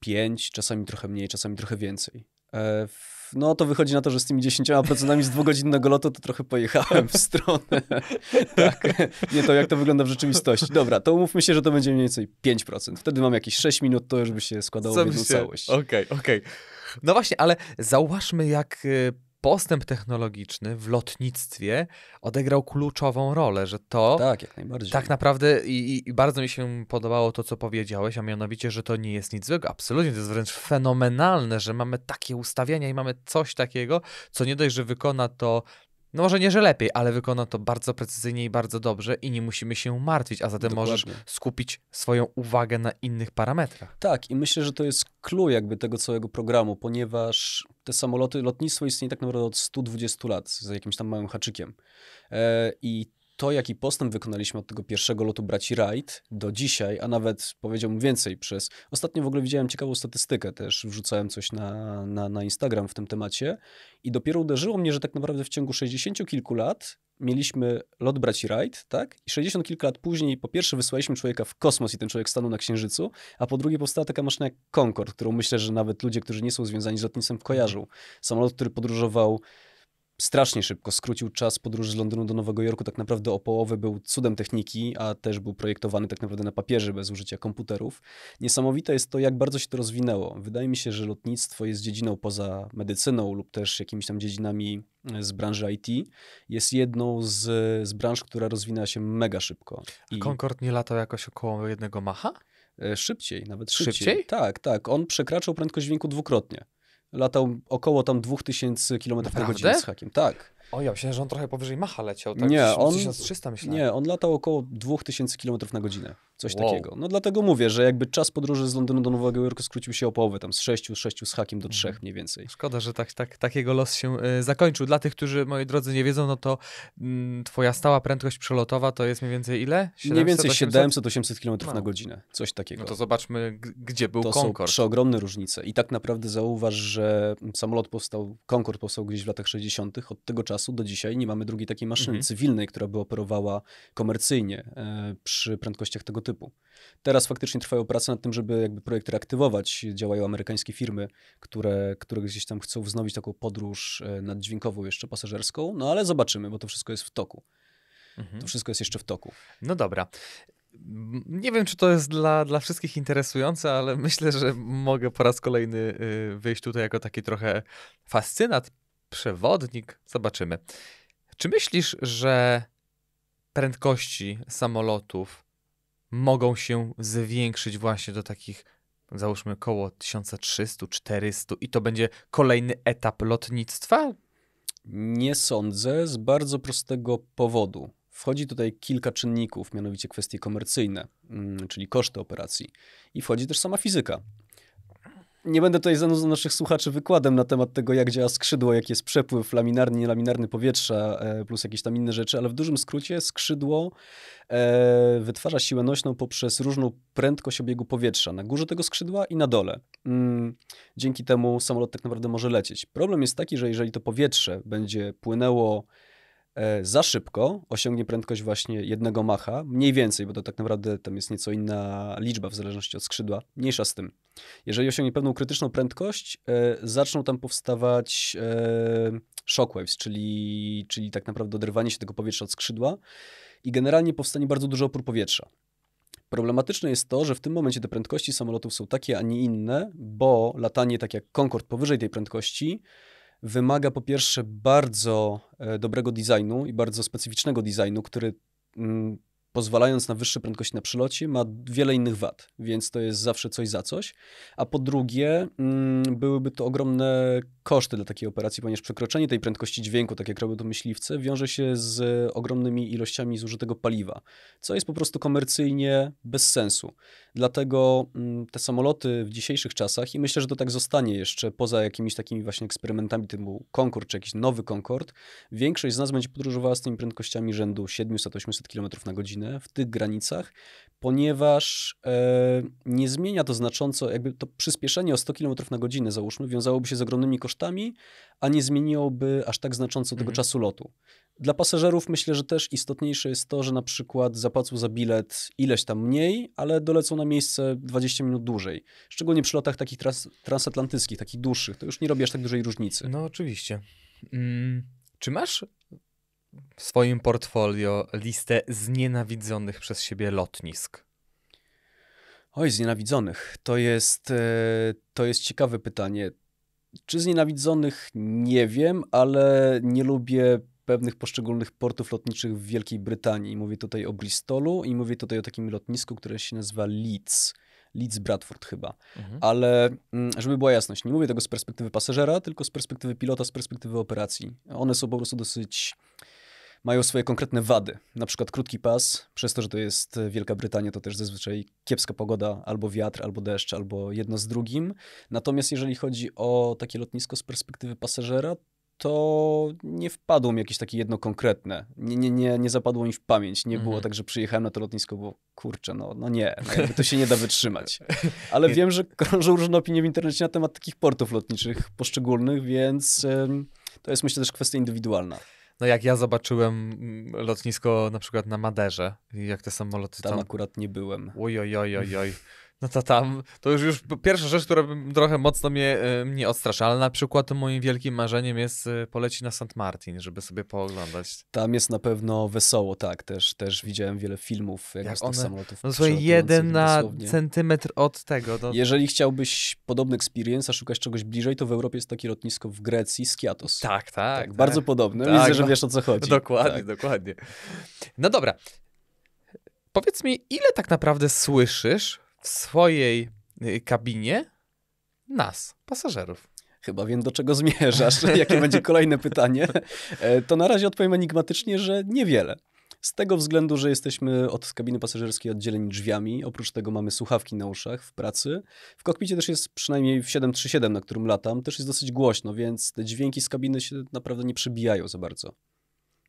Pięć, czasami trochę mniej, czasami trochę więcej. E, no to wychodzi na to, że z tymi 10% z dwugodzinnego lotu to trochę pojechałem w stronę. tak, nie to jak to wygląda w rzeczywistości. Dobra, to umówmy się, że to będzie mniej więcej 5%. Wtedy mam jakieś 6 minut, to już by się składało w jedną całość. Okej, okay, okej. Okay. No właśnie, ale zauważmy jak y, postęp technologiczny w lotnictwie odegrał kluczową rolę, że to. Tak, jak najbardziej. Tak naprawdę i, i, bardzo mi się podobało to, co powiedziałeś, a mianowicie, że to nie jest nic złego. Absolutnie, to jest wręcz fenomenalne, że mamy takie ustawienia i mamy coś takiego, co nie dość, że wykona to no może nie, że lepiej, ale wykona to bardzo precyzyjnie i bardzo dobrze i nie musimy się martwić, a zatem Dokładnie. możesz skupić swoją uwagę na innych parametrach. Tak, i myślę, że to jest clue jakby tego całego programu, ponieważ te samoloty, lotnictwo istnieje tak naprawdę od 120 lat z jakimś tam małym haczykiem. E, I to, jaki postęp wykonaliśmy od tego pierwszego lotu braci Wright do dzisiaj, a nawet powiedziałbym więcej przez... Ostatnio w ogóle widziałem ciekawą statystykę, też wrzucałem coś na, na, na Instagram w tym temacie i dopiero uderzyło mnie, że tak naprawdę w ciągu 60 kilku lat mieliśmy lot braci Wright, tak? I 60 kilka lat później po pierwsze wysłaliśmy człowieka w kosmos i ten człowiek stanął na Księżycu, a po drugie powstała taka maszyna jak Concorde, którą myślę, że nawet ludzie, którzy nie są związani z lotnictwem kojarzą. Samolot, który podróżował strasznie szybko skrócił czas podróży z Londynu do Nowego Jorku. Tak naprawdę o połowę był cudem techniki, a też był projektowany tak naprawdę na papierze bez użycia komputerów. Niesamowite jest to, jak bardzo się to rozwinęło. Wydaje mi się, że lotnictwo jest dziedziną poza medycyną lub też jakimiś tam dziedzinami e, z branży IT. Jest jedną z, z branż, która rozwinęła się mega szybko. I... Concorde nie latał jakoś około jednego macha? E, szybciej, nawet szybciej. szybciej. Tak, tak. On przekraczał prędkość dźwięku dwukrotnie latał około tam 2000 km na godzinę z hakiem. Tak. O, ja myślałem, że on trochę powyżej Macha leciał, tak? Nie, on, myślałem. Nie, on latał około 2000 km na godzinę. Coś wow. takiego. No dlatego mówię, że jakby czas podróży z Londynu do Nowego Jorku skrócił się o połowę, tam z sześciu, sześciu z hakiem do mhm. trzech mniej więcej. Szkoda, że tak, tak, takiego los się y, zakończył. Dla tych, którzy, moi drodzy, nie wiedzą, no to mm, twoja stała prędkość przelotowa to jest mniej więcej ile? 700, mniej więcej 700-800 km no. na godzinę, coś takiego. No to zobaczmy, gdzie był to Concorde. To są przeogromne różnice i tak naprawdę zauważ, że samolot powstał, Concorde powstał gdzieś w latach 60. Od tego czasu do dzisiaj nie mamy drugiej takiej maszyny mhm. cywilnej, która by operowała komercyjnie e, przy prędkościach tego prototypu. Teraz faktycznie trwają prace nad tym, żeby jakby projekt reaktywować. Działają amerykańskie firmy, które, które gdzieś tam chcą wznowić taką podróż e, naddźwiękową jeszcze pasażerską, no ale zobaczymy, bo to wszystko jest w toku. Mhm. To wszystko jest jeszcze w toku. No dobra. Nie wiem, czy to jest dla, dla wszystkich interesujące, ale myślę, że mogę po raz kolejny y, wyjść tutaj jako taki trochę fascynat, przewodnik. Zobaczymy. Czy myślisz, że prędkości samolotów mogą się zwiększyć właśnie do takich załóżmy koło 1300-400 i to będzie kolejny etap lotnictwa? Nie sądzę, z bardzo prostego powodu. Wchodzi tutaj kilka czynników, mianowicie kwestie komercyjne, mm, czyli koszty operacji i wchodzi też sama fizyka nie będę tutaj zanudzał naszych słuchaczy wykładem na temat tego, jak działa skrzydło, jak jest przepływ laminarny, nielaminarny powietrza, e, plus jakieś tam inne rzeczy, ale w dużym skrócie skrzydło e, wytwarza siłę nośną poprzez różną prędkość obiegu powietrza na górze tego skrzydła i na dole. Mm, dzięki temu samolot tak naprawdę może lecieć. Problem jest taki, że jeżeli to powietrze będzie płynęło E, za szybko, osiągnie prędkość właśnie jednego macha, mniej więcej, bo to tak naprawdę tam jest nieco inna liczba w zależności od skrzydła, mniejsza z tym. Jeżeli osiągnie pewną krytyczną prędkość, e, zaczną tam powstawać e, shockwaves, czyli, czyli tak naprawdę oderwanie się tego powietrza od skrzydła i generalnie powstanie bardzo dużo opór powietrza. Problematyczne jest to, że w tym momencie te prędkości samolotów są takie, a nie inne, bo latanie tak jak Concorde powyżej tej prędkości wymaga po pierwsze bardzo e, dobrego designu i bardzo specyficznego designu, który mm, pozwalając na wyższe prędkości na przylocie, ma wiele innych wad, więc to jest zawsze coś za coś. A po drugie, mm, byłyby to ogromne koszty dla takiej operacji, ponieważ przekroczenie tej prędkości dźwięku, tak jak robią to myśliwce, wiąże się z ogromnymi ilościami zużytego paliwa, co jest po prostu komercyjnie bez sensu. Dlatego mm, te samoloty w dzisiejszych czasach, i myślę, że to tak zostanie jeszcze poza jakimiś takimi właśnie eksperymentami typu Concorde czy jakiś nowy Concorde, większość z nas będzie podróżowała z tymi prędkościami rzędu 700-800 km na godzinę w tych granicach, ponieważ e, nie zmienia to znacząco, jakby to przyspieszenie o 100 km na godzinę, załóżmy, wiązałoby się z ogromnymi kosztami, a nie zmieniłoby aż tak znacząco tego mhm. czasu lotu. Dla pasażerów myślę, że też istotniejsze jest to, że na przykład zapłacą za bilet ileś tam mniej, ale dolecą na miejsce 20 minut dłużej. Szczególnie przy lotach takich trans transatlantyckich, takich dłuższych, to już nie robi aż tak dużej różnicy. No oczywiście. Mm. Czy masz w swoim portfolio listę znienawidzonych przez siebie lotnisk? Oj, znienawidzonych. To jest, e, to jest ciekawe pytanie. Czy znienawidzonych nie wiem, ale nie lubię pewnych poszczególnych portów lotniczych w Wielkiej Brytanii. Mówię tutaj o Bristolu i mówię tutaj o takim lotnisku, które się nazywa Leeds. Leeds Bradford chyba. Mhm. Ale mm, żeby była jasność, nie mówię tego z perspektywy pasażera, tylko z perspektywy pilota, z perspektywy operacji. One są po prostu dosyć mają swoje konkretne wady. Na przykład krótki pas, przez to, że to jest e, Wielka Brytania, to też zazwyczaj kiepska pogoda, albo wiatr, albo deszcz, albo jedno z drugim. Natomiast jeżeli chodzi o takie lotnisko z perspektywy pasażera, to nie wpadło mi jakieś takie jedno konkretne. Nie, nie, nie, nie zapadło mi w pamięć. Nie było mhm. tak, że przyjechałem na to lotnisko, bo kurczę, no, no nie, no to się nie da wytrzymać. Ale wiem, że krążą różne opinie w internecie na temat takich portów lotniczych poszczególnych, więc to jest myślę też kwestia indywidualna no jak ja zobaczyłem mm, lotnisko na przykład na Maderze, jak te samoloty tam... Tam akurat nie byłem. Oj, no to tam, to już, już pierwsza rzecz, która trochę mocno mnie, e, mnie odstrasza, ale na przykład moim wielkim marzeniem jest e, polecić na St. Martin, żeby sobie pooglądać. Tam jest na pewno wesoło, tak, też, też widziałem wiele filmów jak, jak z one, samolotów. No słuchaj, jeden na centymetr od tego. Jeżeli chciałbyś podobny experience, a szukać czegoś bliżej, to w Europie jest takie lotnisko w Grecji, Skiatos. Tak, tak. tak, tak bardzo podobne, tak, widzę, że no. wiesz o co chodzi. Dokładnie, tak. dokładnie. No dobra, Powiedz mi, ile tak naprawdę słyszysz w swojej y, kabinie nas, pasażerów. Chyba wiem, do czego zmierzasz, jakie będzie kolejne pytanie. E, to na razie odpowiem enigmatycznie, że niewiele. Z tego względu, że jesteśmy od kabiny pasażerskiej oddzieleni drzwiami, oprócz tego mamy słuchawki na uszach w pracy. W kokpicie też jest przynajmniej w 737, na którym latam, też jest dosyć głośno, więc te dźwięki z kabiny się naprawdę nie przebijają za bardzo.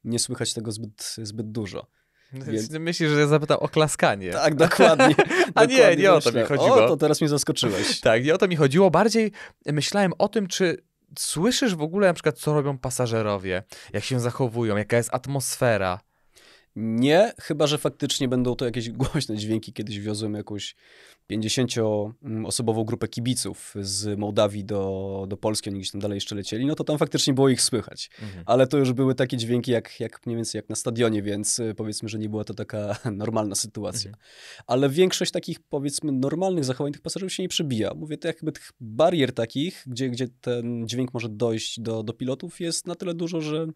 Nie słychać tego zbyt, zbyt dużo. No więc... Myślisz, że zapytał o klaskanie. Tak, dokładnie. A nie, nie myślę. o to mi chodziło. O, to teraz mnie zaskoczyłeś. tak, nie o to mi chodziło. Bardziej myślałem o tym, czy słyszysz w ogóle na przykład, co robią pasażerowie, jak się zachowują, jaka jest atmosfera. Nie, chyba że faktycznie będą to jakieś głośne dźwięki. Kiedyś wiozłem jakąś 50-osobową grupę kibiców z Mołdawii do, do Polski, oni gdzieś tam dalej jeszcze lecieli, no to tam faktycznie było ich słychać. Mhm. Ale to już były takie dźwięki jak, jak mniej więcej jak na stadionie, więc y, powiedzmy, że nie była to taka normalna sytuacja. Mhm. Ale większość takich powiedzmy normalnych zachowań tych pasażerów się nie przebija. Mówię, to jakby tych barier takich, gdzie, gdzie ten dźwięk może dojść do, do pilotów jest na tyle dużo, że,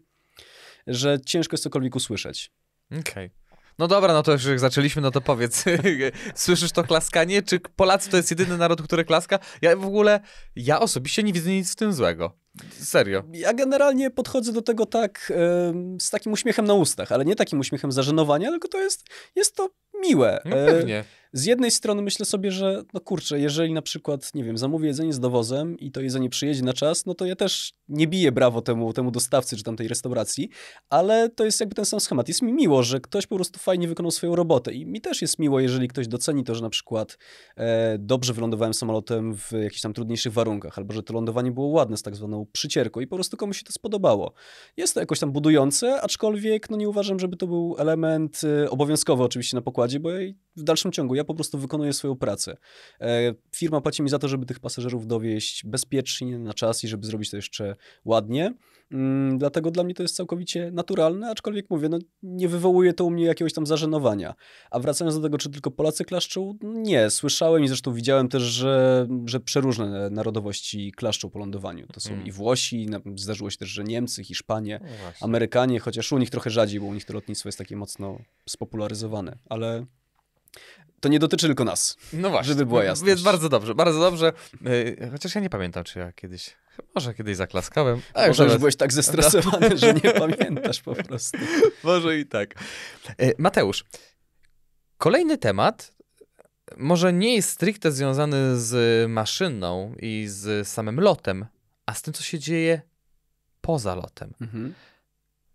że ciężko jest cokolwiek usłyszeć. Okej. Okay. No dobra, no to już jak zaczęliśmy, no to powiedz, słyszysz to klaskanie? Czy Polacy to jest jedyny naród, który klaska? Ja w ogóle, ja osobiście nie widzę nic w tym złego. Serio. Ja generalnie podchodzę do tego tak, z takim uśmiechem na ustach, ale nie takim uśmiechem zażenowania, tylko to jest, jest to miłe. No pewnie. E, z jednej strony myślę sobie, że no kurczę, jeżeli na przykład, nie wiem, zamówię jedzenie z dowozem i to jedzenie przyjedzie na czas, no to ja też nie biję brawo temu, temu dostawcy czy tamtej restauracji, ale to jest jakby ten sam schemat. Jest mi miło, że ktoś po prostu fajnie wykonał swoją robotę i mi też jest miło, jeżeli ktoś doceni to, że na przykład e, dobrze wylądowałem samolotem w jakichś tam trudniejszych warunkach, albo że to lądowanie było ładne z tak zwaną przycierką i po prostu komuś się to spodobało. Jest to jakoś tam budujące, aczkolwiek no nie uważam, żeby to był element e, obowiązkowy oczywiście na pokładzie, bo w dalszym ciągu ja po prostu wykonuję swoją pracę. E, firma płaci mi za to, żeby tych pasażerów dowieść bezpiecznie, na czas i żeby zrobić to jeszcze ładnie. Mm, dlatego dla mnie to jest całkowicie naturalne, aczkolwiek mówię, no nie wywołuje to u mnie jakiegoś tam zażenowania. A wracając do tego, czy tylko Polacy klaszczą? Nie, słyszałem i zresztą widziałem też, że, że przeróżne narodowości klaszczą po lądowaniu. To są mm. i Włosi, zdarzyło się też, że Niemcy, Hiszpanie, no Amerykanie, chociaż u nich trochę rzadziej, bo u nich to lotnictwo jest takie mocno spopularyzowane, ale to nie dotyczy tylko nas. No właśnie. Żeby była no, jasność. Więc bardzo dobrze, bardzo dobrze. Y, chociaż ja nie pamiętam, czy ja kiedyś, może kiedyś zaklaskałem. A może już byłeś tak zestresowany, no. że nie pamiętasz po prostu. może i tak. Y, Mateusz, kolejny temat może nie jest stricte związany z maszyną i z samym lotem, a z tym, co się dzieje poza lotem. Mhm.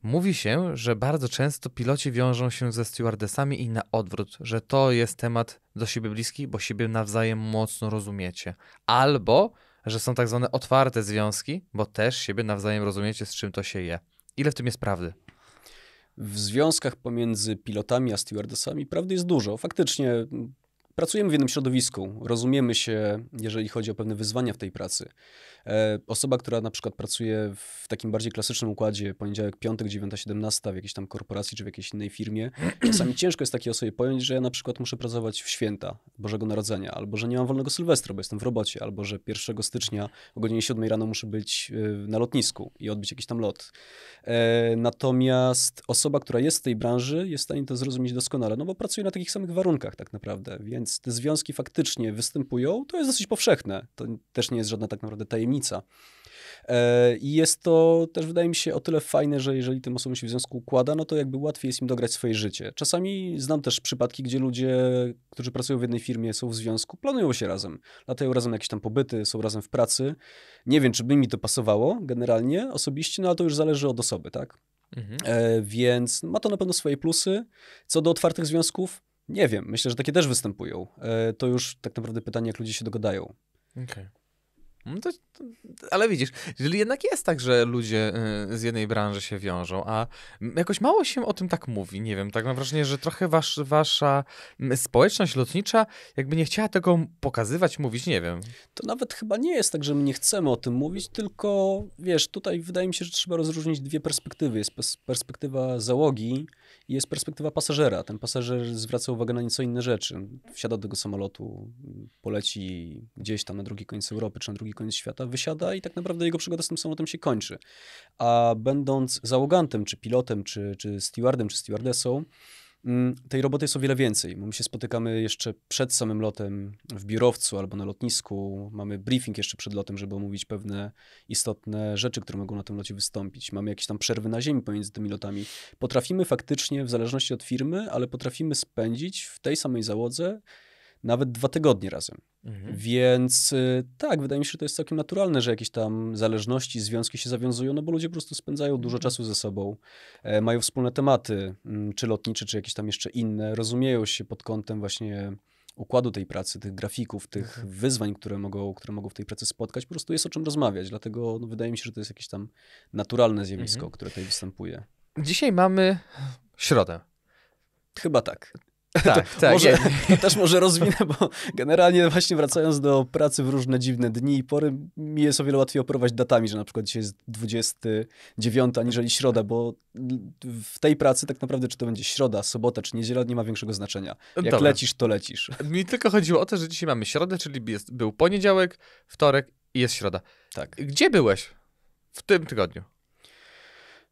Mówi się, że bardzo często piloci wiążą się ze stewardesami i na odwrót, że to jest temat do siebie bliski, bo siebie nawzajem mocno rozumiecie. Albo, że są tak zwane otwarte związki, bo też siebie nawzajem rozumiecie, z czym to się je. Ile w tym jest prawdy? W związkach pomiędzy pilotami a stewardesami prawdy jest dużo. Faktycznie pracujemy w jednym środowisku, rozumiemy się, jeżeli chodzi o pewne wyzwania w tej pracy. E, osoba, która na przykład pracuje w takim bardziej klasycznym układzie, poniedziałek, piątek, dziewiąta, siedemnasta w jakiejś tam korporacji czy w jakiejś innej firmie, czasami ciężko jest takiej osobie pojąć, że ja na przykład muszę pracować w święta Bożego Narodzenia, albo że nie mam wolnego Sylwestra, bo jestem w robocie, albo że 1 stycznia o godzinie 7 rano muszę być e, na lotnisku i odbić jakiś tam lot. E, natomiast osoba, która jest w tej branży, jest w stanie to zrozumieć doskonale, no bo pracuje na takich samych warunkach tak naprawdę, więc te związki faktycznie występują, to jest dosyć powszechne. To też nie jest żadna tak naprawdę tajemnica tajemnica. E, I jest to też, wydaje mi się, o tyle fajne, że jeżeli tym osobom się w związku układa, no to jakby łatwiej jest im dograć swoje życie. Czasami znam też przypadki, gdzie ludzie, którzy pracują w jednej firmie, są w związku, planują się razem. Latają razem jakieś tam pobyty, są razem w pracy. Nie wiem, czy by mi to pasowało generalnie, osobiście, no ale to już zależy od osoby, tak? Mhm. E, więc ma to na pewno swoje plusy. Co do otwartych związków, nie wiem. Myślę, że takie też występują. E, to już tak naprawdę pytanie, jak ludzie się dogadają. Okay to, no to, ale widzisz, jeżeli jednak jest tak, że ludzie y, z jednej branży się wiążą, a jakoś mało się o tym tak mówi. Nie wiem, tak mam wrażenie, że trochę wasz, wasza społeczność lotnicza jakby nie chciała tego pokazywać, mówić, nie wiem. To nawet chyba nie jest tak, że my nie chcemy o tym mówić, tylko wiesz, tutaj wydaje mi się, że trzeba rozróżnić dwie perspektywy. Jest perspektywa załogi, jest perspektywa pasażera. Ten pasażer zwraca uwagę na nieco inne rzeczy. Wsiada do tego samolotu, poleci gdzieś tam na drugi koniec Europy czy na drugi koniec świata, wysiada i tak naprawdę jego przygoda z tym samolotem się kończy. A będąc załogantem, czy pilotem, czy, czy stewardem, czy stewardessą, Mm, tej roboty jest o wiele więcej. My się spotykamy jeszcze przed samym lotem w biurowcu albo na lotnisku. Mamy briefing jeszcze przed lotem, żeby omówić pewne istotne rzeczy, które mogą na tym locie wystąpić. Mamy jakieś tam przerwy na ziemi pomiędzy tymi lotami. Potrafimy faktycznie, w zależności od firmy, ale potrafimy spędzić w tej samej załodze nawet dwa tygodnie razem. Mhm. Więc y, tak, wydaje mi się, że to jest całkiem naturalne, że jakieś tam zależności, związki się zawiązują, no bo ludzie po prostu spędzają dużo mhm. czasu ze sobą, e, mają wspólne tematy, mm, czy lotnicze, czy jakieś tam jeszcze inne, rozumieją się pod kątem właśnie układu tej pracy, tych grafików, tych mhm. wyzwań, które mogą, które mogą w tej pracy spotkać, po prostu jest o czym rozmawiać. Dlatego no, wydaje mi się, że to jest jakieś tam naturalne zjawisko, mhm. które tutaj występuje. Dzisiaj mamy środę. Chyba tak. Tak, tak. Może, też może rozwinę, bo generalnie właśnie wracając do pracy w różne dziwne dni i pory, mi jest o wiele łatwiej operować datami, że na przykład dzisiaj jest 29 aniżeli środa, bo w tej pracy tak naprawdę czy to będzie środa, sobota czy niedziela nie ma większego znaczenia. Jak Dobra. lecisz, to lecisz. Mi tylko chodziło o to, że dzisiaj mamy środę, czyli jest, był poniedziałek, wtorek i jest środa. Tak. Gdzie byłeś w tym tygodniu?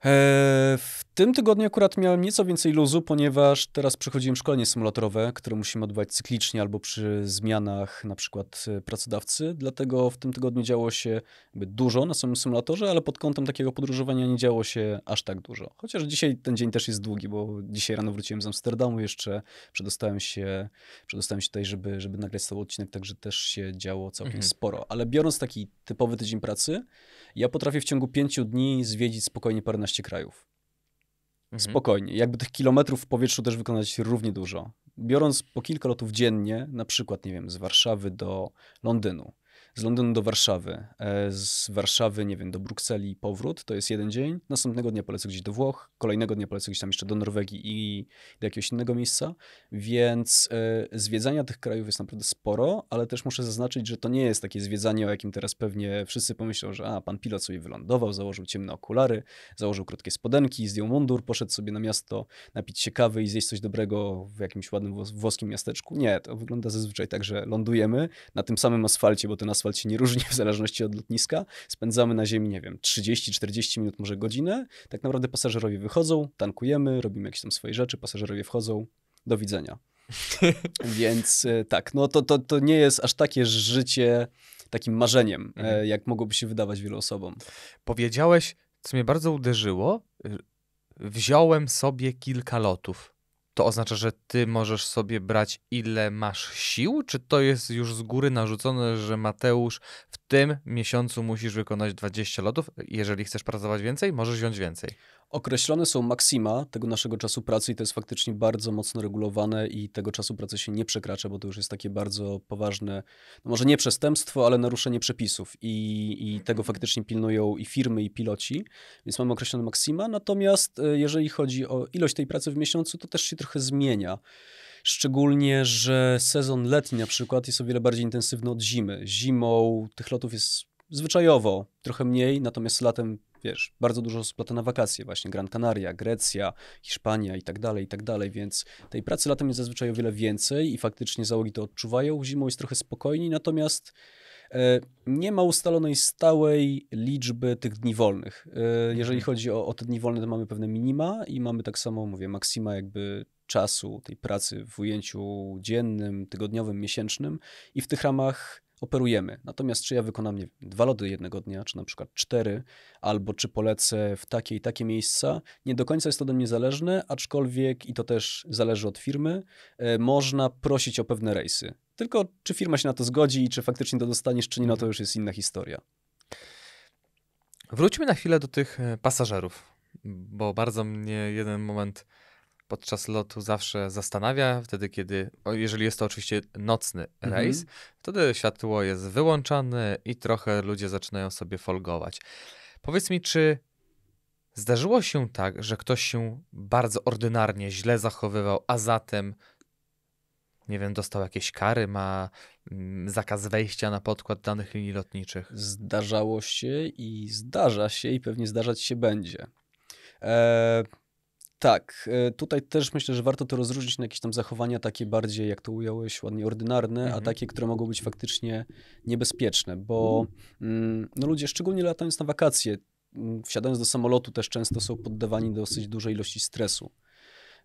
Eee, w tym tygodniu akurat miałem nieco więcej luzu, ponieważ teraz przechodziłem szkolenie symulatorowe, które musimy odbywać cyklicznie albo przy zmianach na przykład e, pracodawcy, dlatego w tym tygodniu działo się dużo na samym symulatorze, ale pod kątem takiego podróżowania nie działo się aż tak dużo. Chociaż dzisiaj ten dzień też jest długi, bo dzisiaj rano wróciłem z Amsterdamu jeszcze, przedostałem się, przedostałem się tutaj, żeby, żeby nagrać cały odcinek, także też się działo całkiem mhm. sporo. Ale biorąc taki typowy tydzień pracy, ja potrafię w ciągu pięciu dni zwiedzić spokojnie paręnaście krajów. Mhm. Spokojnie. Jakby tych kilometrów w powietrzu też wykonać równie dużo. Biorąc po kilka lotów dziennie, na przykład, nie wiem, z Warszawy do Londynu, z Londynu do Warszawy, e, z Warszawy, nie wiem, do Brukseli powrót, to jest jeden dzień, następnego dnia polecę gdzieś do Włoch, kolejnego dnia polecę gdzieś tam jeszcze do Norwegii i do jakiegoś innego miejsca, więc e, zwiedzania tych krajów jest naprawdę sporo, ale też muszę zaznaczyć, że to nie jest takie zwiedzanie, o jakim teraz pewnie wszyscy pomyślą, że a, pan pilot sobie wylądował, założył ciemne okulary, założył krótkie spodenki, zdjął mundur, poszedł sobie na miasto napić się kawy i zjeść coś dobrego w jakimś ładnym włoskim miasteczku. Nie, to wygląda zazwyczaj tak, że lądujemy na tym samym asfalcie, bo ten asfalt asfalt nie różni w zależności od lotniska. Spędzamy na ziemi, nie wiem, 30-40 minut, może godzinę. Tak naprawdę pasażerowie wychodzą, tankujemy, robimy jakieś tam swoje rzeczy, pasażerowie wchodzą. Do widzenia. Więc e, tak, no to, to, to nie jest aż takie życie takim marzeniem, e, mhm. jak mogłoby się wydawać wielu osobom. Powiedziałeś, co mnie bardzo uderzyło, e, wziąłem sobie kilka lotów to oznacza, że ty możesz sobie brać ile masz sił? Czy to jest już z góry narzucone, że Mateusz, w tym miesiącu musisz wykonać 20 lotów? Jeżeli chcesz pracować więcej, możesz wziąć więcej. Określone są maksima tego naszego czasu pracy i to jest faktycznie bardzo mocno regulowane i tego czasu pracy się nie przekracza, bo to już jest takie bardzo poważne, no może nie przestępstwo, ale naruszenie przepisów i, i tego mhm. faktycznie pilnują i firmy, i piloci, więc mamy określone maksima, natomiast e, jeżeli chodzi o ilość tej pracy w miesiącu, to też się trochę zmienia. Szczególnie, że sezon letni na przykład jest o wiele bardziej intensywny od zimy. Zimą tych lotów jest zwyczajowo trochę mniej, natomiast latem wiesz, bardzo dużo osób lata na wakacje, właśnie Gran Canaria, Grecja, Hiszpania i tak dalej, i tak dalej, więc tej pracy latem jest zazwyczaj o wiele więcej i faktycznie załogi to odczuwają. Zimą jest trochę spokojniej, natomiast e, nie ma ustalonej stałej liczby tych dni wolnych. E, jeżeli mhm. chodzi o, o, te dni wolne, to mamy pewne minima i mamy tak samo, mówię, maksima jakby czasu tej pracy w ujęciu dziennym, tygodniowym, miesięcznym i w tych ramach operujemy. Natomiast czy ja wykonam wiem, dwa lody jednego dnia, czy na przykład cztery, albo czy polecę w takie i takie miejsca, nie do końca jest to do mnie zależne, aczkolwiek i to też zależy od firmy, e, można prosić o pewne rejsy. Tylko czy firma się na to zgodzi i czy faktycznie to dostaniesz, czy nie, no to mhm. już jest inna historia. Wróćmy na chwilę do tych e, pasażerów, bo bardzo mnie jeden moment podczas lotu zawsze zastanawia, wtedy kiedy, jeżeli jest to oczywiście nocny mhm. rejs, wtedy światło jest wyłączane i trochę ludzie zaczynają sobie folgować. Powiedz mi, czy zdarzyło się tak, że ktoś się bardzo ordynarnie źle zachowywał, a zatem nie wiem, dostał jakieś kary, ma mm, zakaz wejścia na podkład danych linii lotniczych. Zdarzało się i zdarza się i pewnie zdarzać się będzie. Eee, tak, e, tutaj też myślę, że warto to rozróżnić na jakieś tam zachowania takie bardziej, jak to ująłeś ładnie, ordynarne, mhm. a takie, które mogą być faktycznie niebezpieczne, bo mhm. mm, no ludzie, szczególnie latając na wakacje, mm, wsiadając do samolotu też często są poddawani dosyć dużej ilości stresu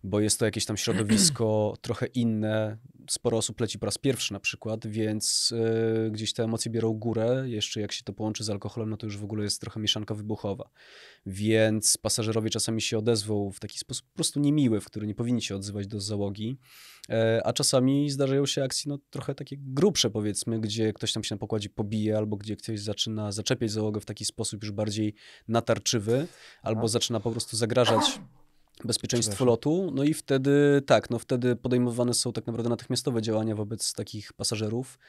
bo jest to jakieś tam środowisko trochę inne. Sporo osób leci po raz pierwszy na przykład, więc y, gdzieś te emocje biorą górę. Jeszcze jak się to połączy z alkoholem, no to już w ogóle jest trochę mieszanka wybuchowa. Więc pasażerowie czasami się odezwą w taki sposób po prostu niemiły, w który nie powinni się odzywać do załogi. E, a czasami zdarzają się akcje no, trochę takie grubsze powiedzmy, gdzie ktoś tam się na pokładzie pobije albo gdzie ktoś zaczyna zaczepiać załogę w taki sposób już bardziej natarczywy albo tak. zaczyna po prostu zagrażać bezpieczeństwo lotu. No i wtedy tak, no wtedy podejmowane są tak naprawdę natychmiastowe działania wobec takich pasażerów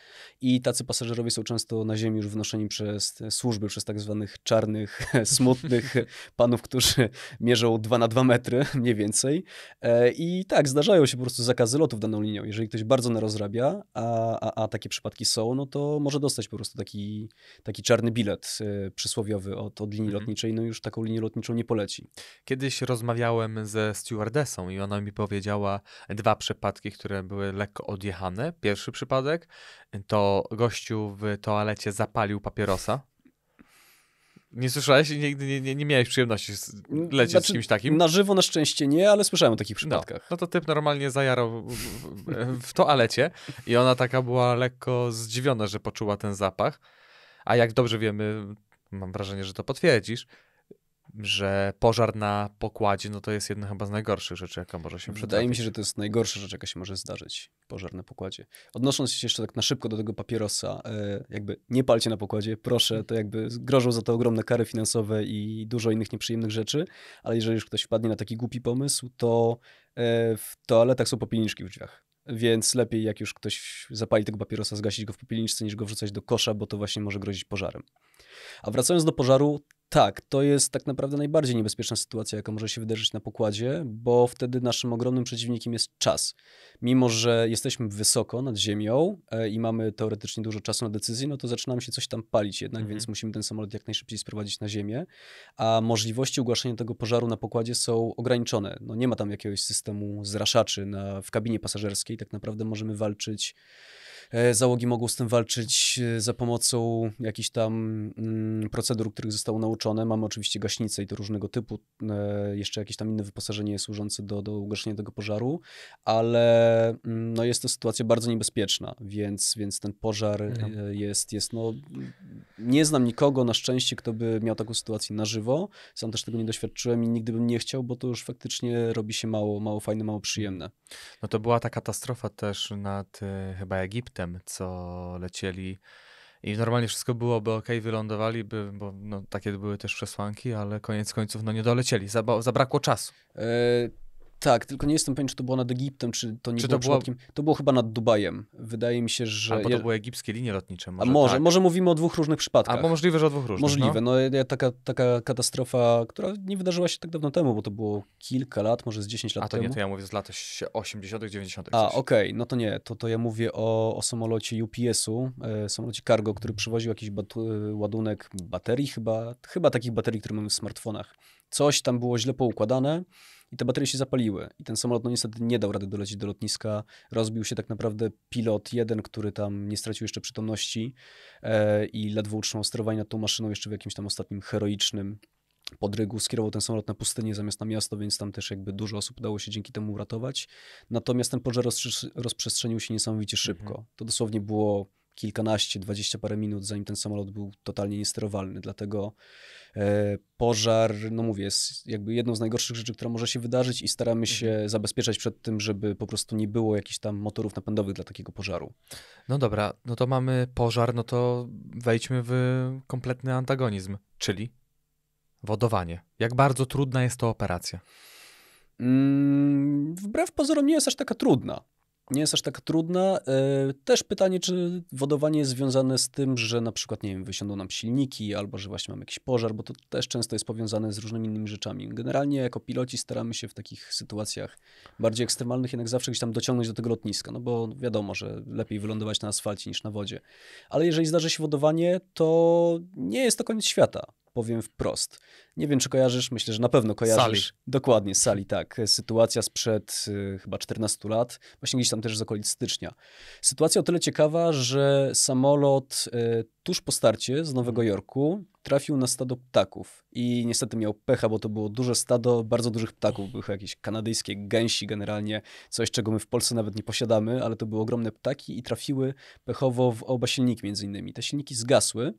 i tacy pasażerowie są często na ziemi już wnoszeni przez służby, przez tak zwanych czarnych, smutnych panów, którzy mierzą 2 na 2 metry mniej więcej. E, I tak, zdarzają się po prostu zakazy lotów daną linią. Jeżeli ktoś bardzo narozrabia, a, a, a takie przypadki są, no to może dostać po prostu taki, taki czarny bilet e, przysłowiowy od, od linii mhm. lotniczej, no już taką linię lotniczą nie poleci. Kiedyś rozmawiałem rozmawiałem ze stewardessą i ona mi powiedziała dwa przypadki, które były lekko odjechane. Pierwszy przypadek to gościu w toalecie zapalił papierosa. Nie słyszałeś i nigdy nie, nie, nie, miałeś przyjemności lecieć znaczy, z kimś takim? Na żywo na szczęście nie, ale słyszałem o takich no, przypadkach. No, no to typ normalnie zajarał w, w, w toalecie i ona taka była lekko zdziwiona, że poczuła ten zapach. A jak dobrze wiemy, mam wrażenie, że to potwierdzisz, że pożar na pokładzie no to jest jedna chyba z najgorszych rzeczy, jaka może się przydarzyć. Wydaje mi się, że to jest najgorsza rzecz, jaka się może zdarzyć. Pożar na pokładzie. Odnosząc się jeszcze tak na szybko do tego papierosa, e, jakby nie palcie na pokładzie, proszę, to jakby grożą za to ogromne kary finansowe i dużo innych nieprzyjemnych rzeczy, ale jeżeli już ktoś wpadnie na taki głupi pomysł, to e, w toaletach są popielniczki w drzwiach więc lepiej jak już ktoś zapali tego papierosa, zgasić go w popielniczce, niż go wrzucać do kosza, bo to właśnie może grozić pożarem. A wracając do pożaru, tak, to jest tak naprawdę najbardziej niebezpieczna sytuacja, jaka może się wydarzyć na pokładzie, bo wtedy naszym ogromnym przeciwnikiem jest czas. Mimo, że jesteśmy wysoko nad ziemią e, i mamy teoretycznie dużo czasu na decyzję, no to zaczynamy się coś tam palić jednak, mhm. więc musimy ten samolot jak najszybciej sprowadzić na ziemię, a możliwości ugłaszania tego pożaru na pokładzie są ograniczone. No nie ma tam jakiegoś systemu zraszaczy na, w kabinie pasażerskiej, tak naprawdę możemy walczyć E, załogi mogą z tym walczyć e, za pomocą jakichś tam mm, procedur, których zostało nauczone. Mamy oczywiście gaśnice i to różnego typu, e, jeszcze jakieś tam inne wyposażenie służące do, do ugaszenia tego pożaru, ale mm, no, jest to sytuacja bardzo niebezpieczna, więc, więc ten pożar no. jest, jest no, nie znam nikogo na szczęście, kto by miał taką sytuację na żywo. Sam też tego nie doświadczyłem i nigdy bym nie chciał, bo to już faktycznie robi się mało, mało fajne, mało przyjemne. No to była ta katastrofa też nad chyba Egiptem, co lecieli. I normalnie wszystko byłoby ok, wylądowaliby, bo no, takie były też przesłanki, ale koniec końców no, nie dolecieli, zabrakło czasu. Yy tak, tylko nie jestem pewien, czy to było nad Egiptem, czy to nie czy było to przypadkiem. Było... To było chyba nad Dubajem. Wydaje mi się, że... Albo to były egipskie linie lotnicze. Może, A może, tak. może mówimy o dwóch różnych przypadkach. Albo możliwe, że o dwóch różnych. No. Możliwe. No, no taka, taka katastrofa, która nie wydarzyła się tak dawno temu, bo to było kilka lat, może z 10 lat temu. A to temu. nie, to ja mówię z lat 80 90 A, okej, okay. no to nie. To, to ja mówię o, o samolocie UPS-u, e, samolocie cargo, który przywoził jakiś bat e, ładunek baterii chyba, chyba takich baterii, które mamy w smartfonach. Coś tam było źle poukładane, i te baterie się zapaliły. I ten samolot no, niestety nie dał rady dolecieć do lotniska. Rozbił się tak naprawdę pilot jeden, który tam nie stracił jeszcze przytomności e, i ledwo utrzymał sterowanie nad tą maszyną jeszcze w jakimś tam ostatnim heroicznym podrygu skierował ten samolot na pustynię zamiast na miasto, więc tam też jakby dużo osób udało się dzięki temu uratować. Natomiast ten pożar rozprzestrzenił się niesamowicie szybko. Mhm. To dosłownie było kilkanaście, dwadzieścia parę minut, zanim ten samolot był totalnie niesterowalny. Dlatego e, pożar, no mówię, jest jakby jedną z najgorszych rzeczy, która może się wydarzyć i staramy się mhm. zabezpieczać przed tym, żeby po prostu nie było jakichś tam motorów napędowych dla takiego pożaru. No dobra, no to mamy pożar, no to wejdźmy w kompletny antagonizm, czyli wodowanie. Jak bardzo trudna jest to operacja? Mm, wbrew pozorom nie jest aż taka trudna nie jest aż tak trudna. E, też pytanie, czy wodowanie jest związane z tym, że na przykład, nie wiem, wysiądą nam silniki albo że właśnie mamy jakiś pożar, bo to też często jest powiązane z różnymi innymi rzeczami. Generalnie jako piloci staramy się w takich sytuacjach bardziej ekstremalnych jednak zawsze gdzieś tam dociągnąć do tego lotniska, no bo wiadomo, że lepiej wylądować na asfalcie niż na wodzie. Ale jeżeli zdarzy się wodowanie, to nie jest to koniec świata powiem wprost. Nie wiem, czy kojarzysz, myślę, że na pewno kojarzysz. Sali. Dokładnie, sali, tak. Sytuacja sprzed y, chyba 14 lat, właśnie gdzieś tam też z okolic stycznia. Sytuacja o tyle ciekawa, że samolot y, tuż po starcie z Nowego mhm. Jorku trafił na stado ptaków i niestety miał pecha, bo to było duże stado bardzo dużych ptaków. Były jakieś kanadyjskie gęsi generalnie, coś czego my w Polsce nawet nie posiadamy, ale to były ogromne ptaki i trafiły pechowo w oba silniki między innymi. Te silniki zgasły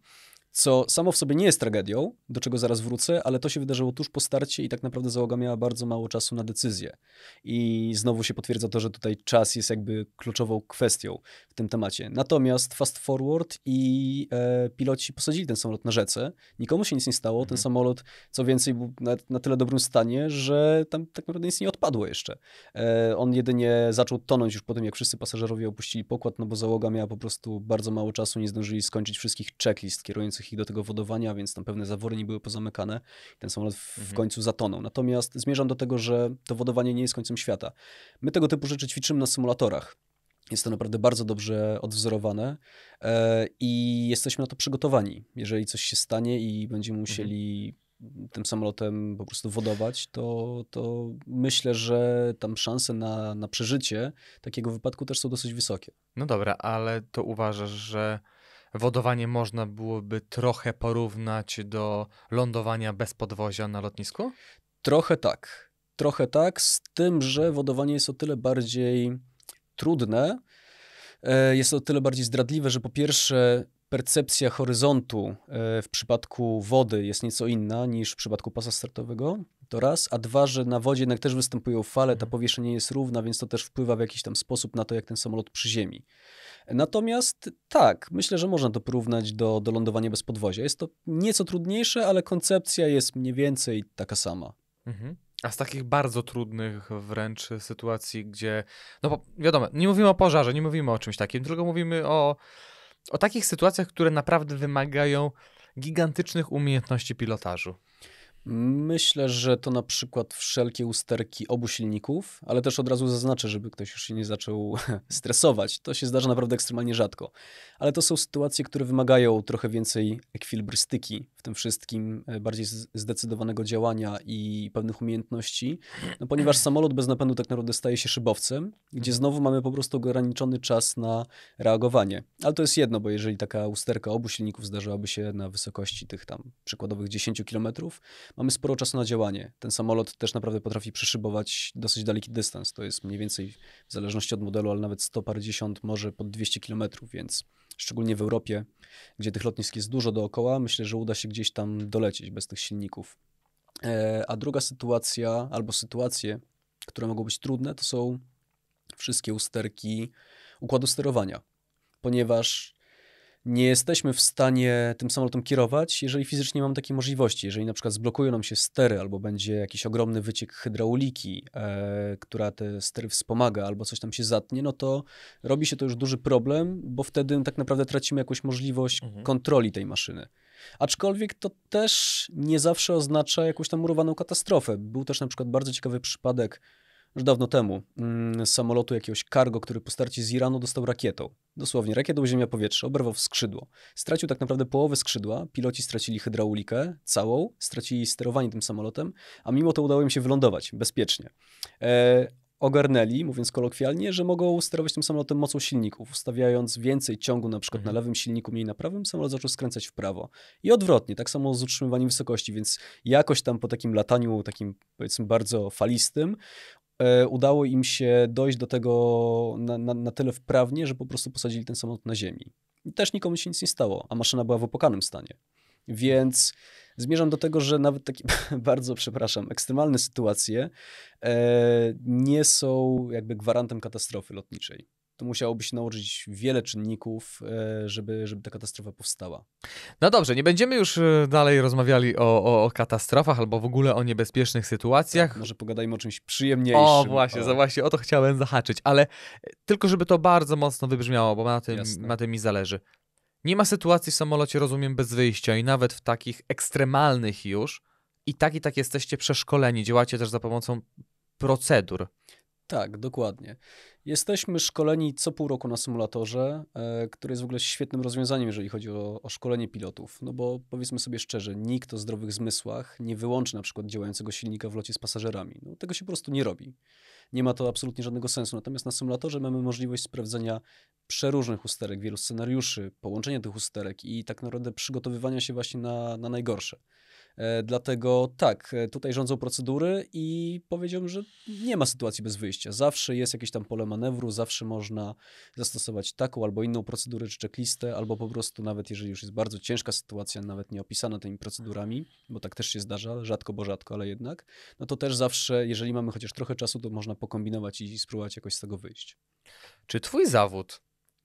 co samo w sobie nie jest tragedią, do czego zaraz wrócę, ale to się wydarzyło tuż po starcie i tak naprawdę załoga miała bardzo mało czasu na decyzję. I znowu się potwierdza to, że tutaj czas jest jakby kluczową kwestią w tym temacie. Natomiast fast forward i e, piloci posadzili ten samolot na rzece, nikomu się nic nie stało, mhm. ten samolot co więcej był na, na, tyle dobrym stanie, że tam tak naprawdę nic nie odpadło jeszcze. E, on jedynie zaczął tonąć już po tym, jak wszyscy pasażerowie opuścili pokład, no bo załoga miała po prostu bardzo mało czasu, nie zdążyli skończyć wszystkich checklist kierujących przydatnych ich do tego wodowania, więc tam pewne zawory nie były pozamykane. Ten samolot w mhm. końcu zatonął. Natomiast zmierzam do tego, że to wodowanie nie jest końcem świata. My tego typu rzeczy ćwiczymy na symulatorach. Jest to naprawdę bardzo dobrze odwzorowane e, i jesteśmy na to przygotowani. Jeżeli coś się stanie i będziemy mhm. musieli mhm tym samolotem po prostu wodować, to, to myślę, że tam szanse na, na przeżycie takiego wypadku też są dosyć wysokie. No dobra, ale to uważasz, że wodowanie można byłoby trochę porównać do lądowania bez podwozia na lotnisku? Trochę tak. Trochę tak, z tym, że wodowanie jest o tyle bardziej trudne, e, jest o tyle bardziej zdradliwe, że po pierwsze percepcja horyzontu e, w przypadku wody jest nieco inna niż w przypadku pasa startowego. To raz, a dwa, że na wodzie jednak też występują fale, ta mhm. powierzchnia nie jest równa, więc to też wpływa w jakiś tam sposób na to, jak ten samolot przyziemi. Natomiast tak, myślę, że można to porównać do, do lądowania bez podwozia. Jest to nieco trudniejsze, ale koncepcja jest mniej więcej taka sama. Mhm. A z takich bardzo trudnych wręcz sytuacji, gdzie, no wiadomo, nie mówimy o pożarze, nie mówimy o czymś takim, tylko mówimy o o takich sytuacjach, które naprawdę wymagają gigantycznych umiejętności pilotażu? Myślę, że to na przykład wszelkie usterki obu silników, ale też od razu zaznaczę, żeby ktoś już się nie zaczął stresować. To się zdarza naprawdę ekstremalnie rzadko. Ale to są sytuacje, które wymagają trochę więcej ekwilibrystyki tym wszystkim e, bardziej zdecydowanego działania i pewnych umiejętności, no ponieważ samolot bez napędu tak naprawdę staje się szybowcem, gdzie mhm. znowu mamy po prostu ograniczony czas na reagowanie. Ale to jest jedno, bo jeżeli taka usterka obu silników zdarzyłaby się na wysokości tych tam przykładowych 10 km, mamy sporo czasu na działanie. Ten samolot też naprawdę potrafi przeszybować dosyć daleki dystans. To jest mniej więcej w zależności od modelu, ale nawet 100 par może pod 200 km, więc szczególnie w Europie, gdzie tych lotnisk jest dużo dookoła, myślę, że uda się gdzieś tam dolecieć bez tych silników. E, a druga sytuacja, albo sytuacje, które mogą być trudne, to są wszystkie usterki układu sterowania, ponieważ nie jesteśmy w stanie tym samolotem kierować, jeżeli fizycznie mamy takiej możliwości. Jeżeli na przykład zblokują nam się stery, albo będzie jakiś ogromny wyciek hydrauliki, e, która te stery wspomaga, albo coś tam się zatnie, no to robi się to już duży problem, bo wtedy tak naprawdę tracimy jakąś możliwość mhm. kontroli tej maszyny. Aczkolwiek to też nie zawsze oznacza jakąś tam murowaną katastrofę. Był też na przykład bardzo ciekawy przypadek już dawno temu mm, z samolotu jakiegoś cargo, który po starcie z Iranu dostał rakietą. Dosłownie, rakietą ziemia-powietrze, oberwał w skrzydło. Stracił tak naprawdę połowę skrzydła, piloci stracili hydraulikę całą, stracili sterowanie tym samolotem, a mimo to udało im się wylądować bezpiecznie. E, ogarnęli, mówiąc kolokwialnie, że mogą sterować tym samolotem mocą silników. Ustawiając więcej ciągu na przykład mhm. na lewym silniku, mniej na prawym, samolot zaczął skręcać w prawo. I odwrotnie, tak samo z utrzymywaniem wysokości, więc jakoś tam po takim lataniu, takim powiedzmy bardzo falistym, E, udało im się dojść do tego na, na, na, tyle wprawnie, że po prostu posadzili ten samolot na ziemi. I też nikomu się nic nie stało, a maszyna była w opłakanym stanie. Więc zmierzam do tego, że nawet takie bardzo, przepraszam, ekstremalne sytuacje e, nie są jakby gwarantem katastrofy lotniczej to musiałoby się nałożyć wiele czynników, e, żeby, żeby ta katastrofa powstała. No dobrze, nie będziemy już e, dalej rozmawiali o, o, o katastrofach albo w ogóle o niebezpiecznych sytuacjach. Tak, może pogadajmy o czymś przyjemniejszym. O właśnie, o. właśnie o to chciałem zahaczyć, ale e, tylko żeby to bardzo mocno wybrzmiało, bo na tym, na tym mi zależy. Nie ma sytuacji w samolocie, rozumiem, bez wyjścia i nawet w takich ekstremalnych już i tak i tak jesteście przeszkoleni, działacie też za pomocą procedur. Tak, dokładnie. Jesteśmy szkoleni co pół roku na symulatorze, e, który jest w ogóle świetnym rozwiązaniem, jeżeli chodzi o, o, szkolenie pilotów. No bo powiedzmy sobie szczerze, nikt o zdrowych zmysłach nie wyłączy na przykład działającego silnika w locie z pasażerami. No, tego się po prostu nie robi. Nie ma to absolutnie żadnego sensu. Natomiast na symulatorze mamy możliwość sprawdzenia przeróżnych usterek, wielu scenariuszy, połączenia tych usterek i tak naprawdę przygotowywania się właśnie na, na najgorsze. E, dlatego tak, e, tutaj rządzą procedury i powiedziałbym, że nie ma sytuacji bez wyjścia. Zawsze jest jakieś tam pole manewru, zawsze można zastosować taką albo inną procedurę czy checklistę, albo po prostu nawet jeżeli już jest bardzo ciężka sytuacja, nawet nie opisana tymi procedurami, bo tak też się zdarza, rzadko, bo rzadko, ale jednak, no to też zawsze, jeżeli mamy chociaż trochę czasu, to można pokombinować i spróbować jakoś z tego wyjść. Czy twój zawód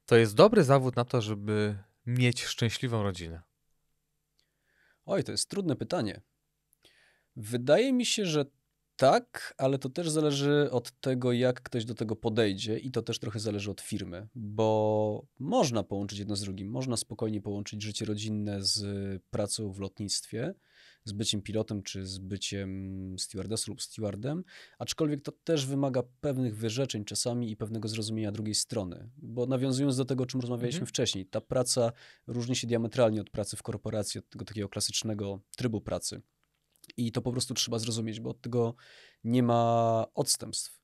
to jest dobry zawód na to, żeby mieć szczęśliwą rodzinę? Oj, to jest trudne pytanie. Wydaje mi się, że tak, ale to też zależy od tego, jak ktoś do tego podejdzie, i to też trochę zależy od firmy, bo można połączyć jedno z drugim. Można spokojnie połączyć życie rodzinne z pracą w lotnictwie z byciem pilotem czy z byciem stewardessą lub stewardem, aczkolwiek to też wymaga pewnych wyrzeczeń czasami i pewnego zrozumienia drugiej strony, bo nawiązując do tego, o czym rozmawialiśmy mhm. wcześniej, ta praca różni się diametralnie od pracy w korporacji, od tego takiego klasycznego trybu pracy. I to po prostu trzeba zrozumieć, bo od tego nie ma odstępstw.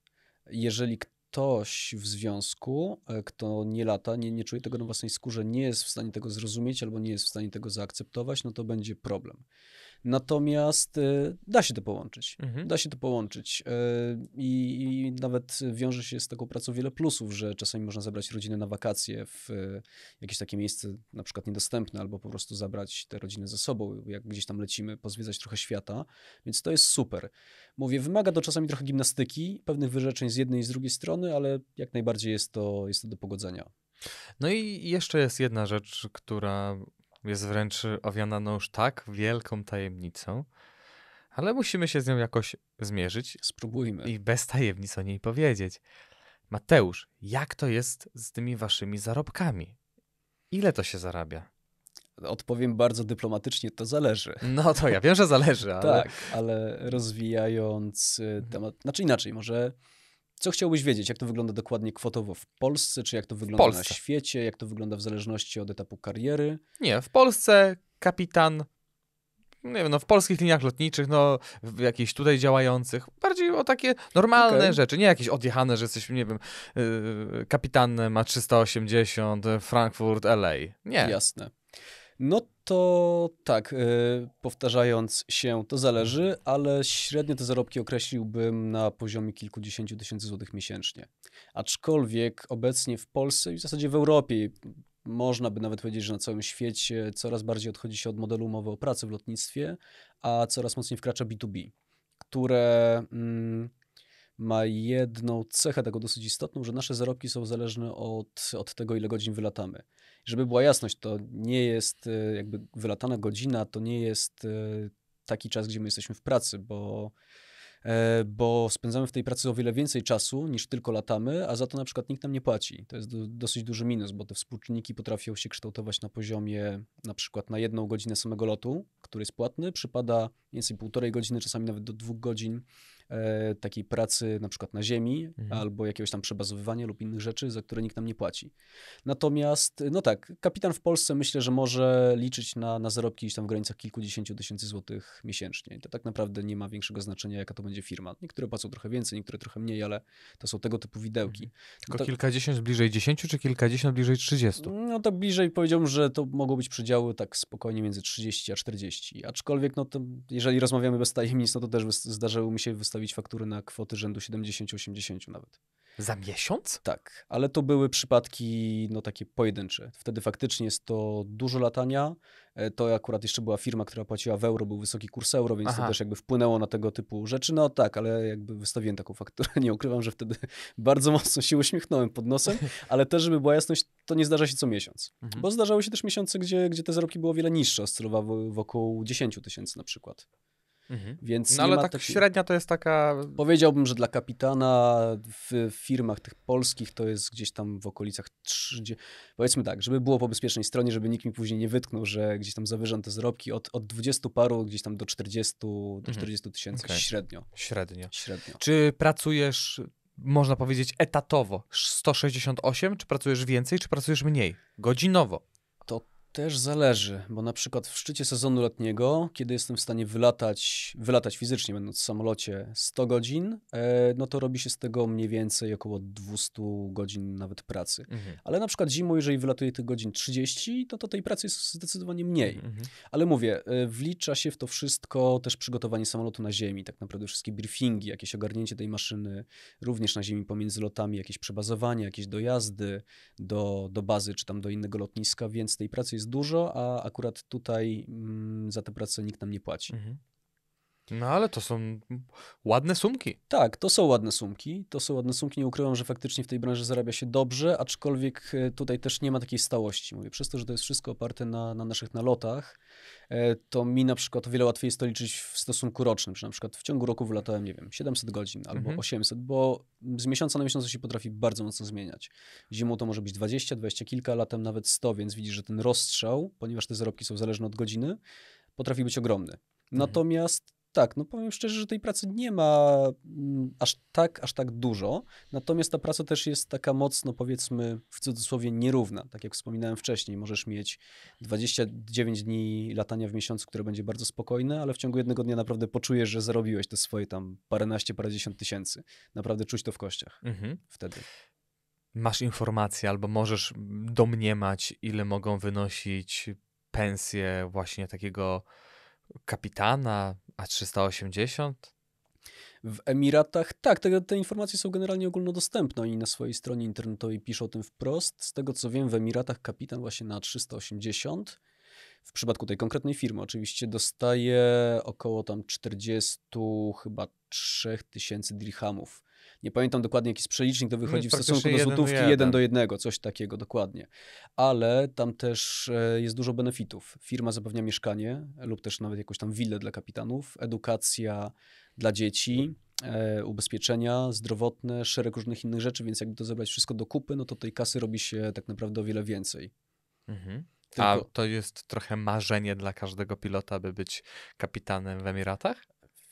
Jeżeli ktoś w związku, e, kto nie lata, nie, nie czuje tego na własnej skórze, nie jest w stanie tego zrozumieć albo nie jest w stanie tego zaakceptować, no to będzie problem. Natomiast y, da się to połączyć. Mhm. Da się to połączyć. Y, I, I, nawet wiąże się z taką pracą wiele plusów, że czasami można zabrać rodzinę na wakacje w y, jakieś takie miejsce na przykład niedostępne, albo po prostu zabrać te rodziny ze sobą, jak gdzieś tam lecimy, pozwiedzać trochę świata. Więc to jest super. Mówię, wymaga to czasami trochę gimnastyki, pewnych wyrzeczeń z jednej i z drugiej strony, ale jak najbardziej jest to, jest to do pogodzenia. No i jeszcze jest jedna rzecz, która jest wręcz owiana no już tak wielką tajemnicą, ale musimy się z nią jakoś zmierzyć. Spróbujmy. I bez tajemnic o niej powiedzieć. Mateusz, jak to jest z tymi waszymi zarobkami? Ile to się zarabia? Odpowiem bardzo dyplomatycznie, to zależy. No to ja wiem, że zależy, ale... tak, ale rozwijając y, temat, znaczy inaczej, może co chciałbyś wiedzieć? Jak to wygląda dokładnie kwotowo w Polsce? Czy jak to wygląda na świecie? Jak to wygląda w zależności od etapu kariery? Nie, w Polsce kapitan nie wiem, no w polskich liniach lotniczych, no w jakichś tutaj działających, bardziej o takie normalne okay. rzeczy, nie jakieś odjechane, że jesteś, nie wiem, yy, kapitanem ma 380, Frankfurt, LA. Nie. Jasne. No to tak, y, powtarzając się, to zależy, ale średnio te zarobki określiłbym na poziomie kilkudziesięciu tysięcy złotych miesięcznie. Aczkolwiek obecnie w Polsce i w zasadzie w Europie, można by nawet powiedzieć, że na całym świecie coraz bardziej odchodzi się od modelu umowy o pracy w lotnictwie, a coraz mocniej wkracza B2B, które. Mm, ma jedną cechę taką dosyć istotną, że nasze zarobki są zależne od, od tego, ile godzin wylatamy. Żeby była jasność, to nie jest e, jakby wylatana godzina, to nie jest e, taki czas, gdzie my jesteśmy w pracy, bo e, bo spędzamy w tej pracy o wiele więcej czasu niż tylko latamy, a za to na przykład nikt nam nie płaci. To jest do, dosyć duży minus, bo te współczynniki potrafią się kształtować na poziomie na przykład na jedną godzinę samego lotu, który jest płatny, przypada mniej więcej półtorej godziny, czasami nawet do dwóch godzin e, takiej pracy na przykład na ziemi mhm. albo jakiegoś tam przebazowywania lub innych rzeczy, za które nikt nam nie płaci. Natomiast, e, no tak, kapitan w Polsce myślę, że może liczyć na, na zarobki gdzieś tam w granicach kilkudziesięciu tysięcy złotych miesięcznie. I to tak naprawdę nie ma większego znaczenia, jaka to będzie firma. Niektóre płacą trochę więcej, niektóre trochę mniej, ale to są tego typu widełki. Mhm. No Tylko to, kilkadziesiąt bliżej dziesięciu, czy kilkadziesiąt bliżej trzydziestu? No to bliżej powiedziałbym, że to mogą być przedziały tak spokojnie między 30 a 40. Aczkolwiek, no to jeżeli rozmawiamy bez tajemnic, no to też zdarzyło mi się wystawienia wystawić faktury na kwoty rzędu 70-80 nawet. Za miesiąc? Tak, ale to były przypadki no takie pojedyncze. Wtedy faktycznie jest to dużo latania. E, to akurat jeszcze była firma, która płaciła w euro, był wysoki kurs euro, więc Aha. to też jakby wpłynęło na tego typu rzeczy. No tak, ale jakby wystawiłem taką fakturę. Nie ukrywam, że wtedy bardzo mocno się uśmiechnąłem pod nosem, ale też, żeby była jasność, to nie zdarza się co miesiąc. Mhm. Bo zdarzały się też miesiące, gdzie, gdzie te zarobki były o wiele niższe, oscylowały wokół 10 tysięcy na przykład. Mhm. Więc no ale tak średnia to jest taka. Powiedziałbym, że dla kapitana w firmach tych polskich to jest gdzieś tam w okolicach 30. Powiedzmy tak, żeby było po bezpiecznej stronie, żeby nikt mi później nie wytknął, że gdzieś tam zawyżam te zarobki od, od 20 paru gdzieś tam do 40, do mhm. tysięcy okay. średnio. średnio. Średnio. Czy pracujesz, można powiedzieć, etatowo 168, czy pracujesz więcej, czy pracujesz mniej? Godzinowo. Też zależy, bo na przykład w szczycie sezonu letniego, kiedy jestem w stanie wylatać, wylatać fizycznie, będąc w samolocie 100 godzin, e, no to robi się z tego mniej więcej około 200 godzin nawet pracy. Mhm. Ale na przykład zimą, jeżeli wylatuje tych godzin 30, to, no to tej pracy jest zdecydowanie mniej. Mhm. mhm. Ale mówię, e, wlicza się w to wszystko też przygotowanie samolotu na ziemi, tak naprawdę wszystkie briefingi, jakieś ogarnięcie tej maszyny również na ziemi pomiędzy lotami, jakieś przebazowanie, jakieś dojazdy do, do bazy czy tam do innego lotniska, więc tej pracy jest jest dużo, a akurat tutaj mm, za tę pracę nikt nam nie płaci. Mhm. No ale to są ładne sumki. Tak, to są ładne sumki. To są ładne sumki. Nie ukrywam, że faktycznie w tej branży zarabia się dobrze, aczkolwiek e, tutaj też nie ma takiej stałości. Mówię, przez to, że to jest wszystko oparte na, na naszych nalotach, e, to mi na przykład o wiele łatwiej jest to liczyć w stosunku rocznym, że na przykład w ciągu roku wylatałem, nie wiem, 700 godzin albo mhm. 800, bo z miesiąca na miesiąc to się potrafi bardzo mocno zmieniać. Zimą to może być 20, 20 kilka, latem nawet 100, więc widzisz, że ten rozstrzał, ponieważ te zarobki są zależne od godziny, potrafi być ogromny. Mhm. Natomiast tak, no powiem szczerze, że tej pracy nie ma mm, aż tak, aż tak dużo. Natomiast ta praca też jest taka mocno, powiedzmy, w cudzysłowie nierówna. Tak jak wspominałem wcześniej, możesz mieć 29 dni latania w miesiącu, które będzie bardzo spokojne, ale w ciągu jednego dnia naprawdę poczujesz, że zarobiłeś te swoje tam paręnaście, parędziesiąt tysięcy. Naprawdę czuć to w kościach mhm. wtedy masz informacje albo możesz domniemać, ile mogą wynosić pensje właśnie takiego kapitana A380? W Emiratach tak, te, te, informacje są generalnie ogólnodostępne. Oni na swojej stronie internetowej piszą o tym wprost. Z tego co wiem, w Emiratach kapitan właśnie na 380, w przypadku tej konkretnej firmy oczywiście, dostaje około tam 40 chyba 3000 dirhamów. Nie pamiętam dokładnie, jaki jest przelicznik, to wychodzi no w stosunku do złotówki 1 do 1. coś takiego dokładnie. Ale tam też e, jest dużo benefitów. Firma zapewnia mieszkanie lub też nawet jakąś tam willę dla kapitanów, edukacja dla dzieci. E, ubezpieczenia zdrowotne, szereg różnych innych rzeczy, więc jakby to zebrać wszystko do kupy, no to tej kasy robi się tak naprawdę o wiele więcej. Mhm. Tylko... A to jest trochę marzenie dla każdego pilota, by być kapitanem w Emiratach?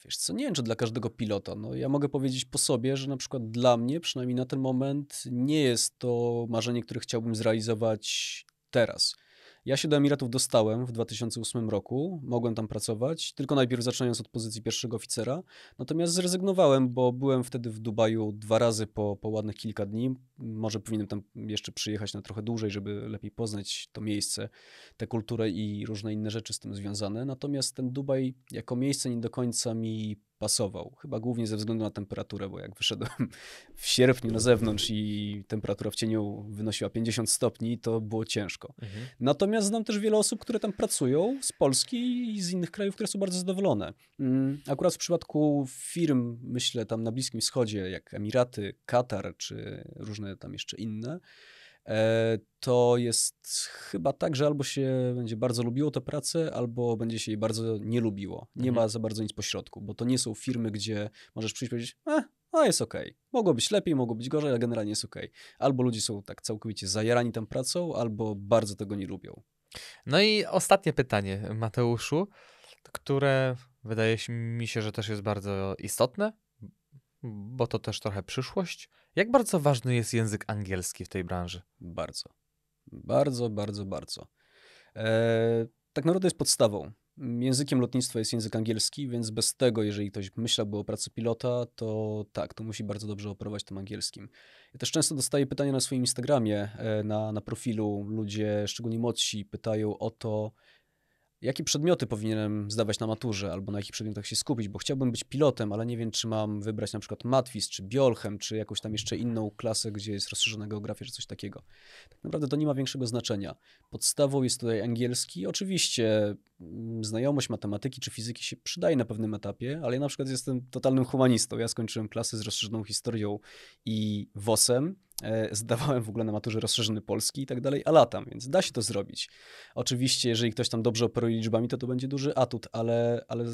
Wiesz co, nie wiem, czy dla każdego pilota. No, ja mogę powiedzieć po sobie, że na przykład dla mnie, przynajmniej na ten moment, nie jest to marzenie, które chciałbym zrealizować teraz. Ja się do Emiratów dostałem w 2008 roku, mogłem tam pracować, tylko najpierw zaczynając od pozycji pierwszego oficera. Natomiast zrezygnowałem, bo byłem wtedy w Dubaju dwa razy po, po ładnych kilka dni. Może powinienem tam jeszcze przyjechać na trochę dłużej, żeby lepiej poznać to miejsce, tę kulturę i różne inne rzeczy z tym związane. Natomiast ten Dubaj jako miejsce nie do końca mi pasował. Chyba głównie ze względu na temperaturę, bo jak wyszedłem w sierpniu na zewnątrz i temperatura w cieniu wynosiła 50 stopni, to było ciężko. Mhm. Natomiast znam też wiele osób, które tam pracują z Polski i z innych krajów, które są bardzo zadowolone. Mm, akurat w przypadku firm, myślę, tam na Bliskim Wschodzie, jak Emiraty, Katar czy różne tam jeszcze inne, E, to jest chyba tak, że albo się będzie bardzo lubiło tę pracę, albo będzie się jej bardzo nie lubiło. Nie mhm. ma za bardzo nic pośrodku, bo to nie są firmy, gdzie możesz przyjść i powiedzieć, eh, a no, jest okej. Okay. Mogło być lepiej, mogło być gorzej, ale generalnie jest okej. Okay. Albo ludzie są tak całkowicie zajarani tą pracą, albo bardzo tego nie lubią. No i ostatnie pytanie, Mateuszu, które wydaje mi się, że też jest bardzo istotne bo to też trochę przyszłość. Jak bardzo ważny jest język angielski w tej branży? Bardzo. Bardzo, bardzo, bardzo. E, tak naprawdę jest podstawą. Językiem lotnictwa jest język angielski, więc bez tego, jeżeli ktoś myślałby o pracy pilota, to tak, to musi bardzo dobrze operować tym angielskim. Ja też często dostaję pytania na swoim Instagramie, e, na, na profilu. Ludzie, szczególnie młodsi, pytają o to, jakie przedmioty powinienem zdawać na maturze albo na jakich przedmiotach się skupić, bo chciałbym być pilotem, ale nie wiem, czy mam wybrać na przykład matwis, czy biolchem, czy jakąś tam jeszcze inną klasę, gdzie jest rozszerzona geografia, czy coś takiego. Tak naprawdę to nie ma większego znaczenia. Podstawą jest tutaj angielski. Oczywiście mm, znajomość matematyki czy fizyki się przydaje na pewnym etapie, ale ja na przykład jestem totalnym humanistą. Ja skończyłem klasę z rozszerzoną historią i WOS-em, E, zdawałem w ogóle na maturze rozszerzony polski i tak dalej, a latam, więc da się to zrobić. Oczywiście, jeżeli ktoś tam dobrze operuje liczbami, to to będzie duży atut, ale, ale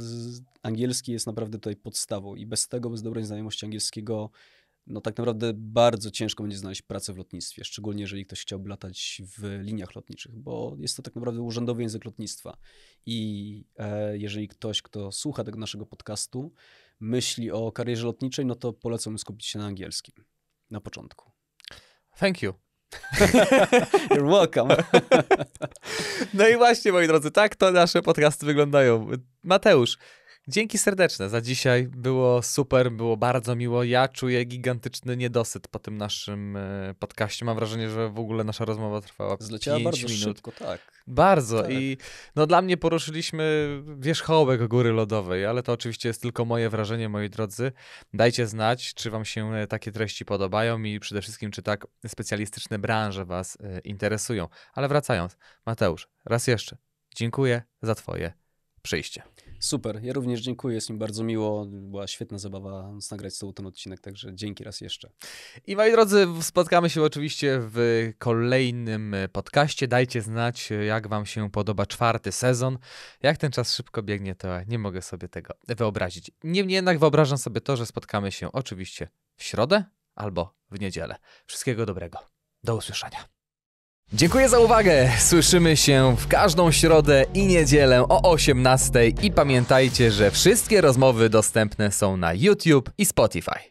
angielski jest naprawdę tutaj podstawą i bez tego, bez dobrej znajomości angielskiego, no tak naprawdę bardzo ciężko będzie znaleźć pracę w lotnictwie, szczególnie jeżeli ktoś chciałby latać w liniach lotniczych, bo jest to tak naprawdę urzędowy język lotnictwa. I e, jeżeli ktoś, kto słucha tego naszego podcastu, myśli o karierze lotniczej, no to polecam skupić się na angielskim na początku. Thank you. You're welcome. no i właśnie, moi drodzy, tak to nasze podcasty wyglądają. Mateusz, Dzięki serdeczne za dzisiaj. Było super, było bardzo miło. Ja czuję gigantyczny niedosyt po tym naszym e, podcaście. Mam wrażenie, że w ogóle nasza rozmowa trwała Zleciała 5 bardzo minut. szybko, tak. Bardzo tak. i no dla mnie poruszyliśmy wierzchołek góry lodowej, ale to oczywiście jest tylko moje wrażenie, moi drodzy. Dajcie znać, czy wam się e, takie treści podobają i przede wszystkim, czy tak specjalistyczne branże was e, interesują. Ale wracając, Mateusz, raz jeszcze dziękuję za twoje przyjście. Super, ja również dziękuję, jest mi bardzo miło. Była świetna zabawa nagrać z ten odcinek, także dzięki raz jeszcze. I moi drodzy, spotkamy się oczywiście w kolejnym e, podcaście. Dajcie znać, e, jak wam się podoba czwarty sezon. Jak ten czas szybko biegnie, to nie mogę sobie tego wyobrazić. Niemniej jednak wyobrażam sobie to, że spotkamy się oczywiście w środę albo w niedzielę. Wszystkiego dobrego. Do usłyszenia. Dziękuję za uwagę. Słyszymy się w każdą środę i niedzielę o 18:00 i pamiętajcie, że wszystkie rozmowy dostępne są na YouTube i Spotify.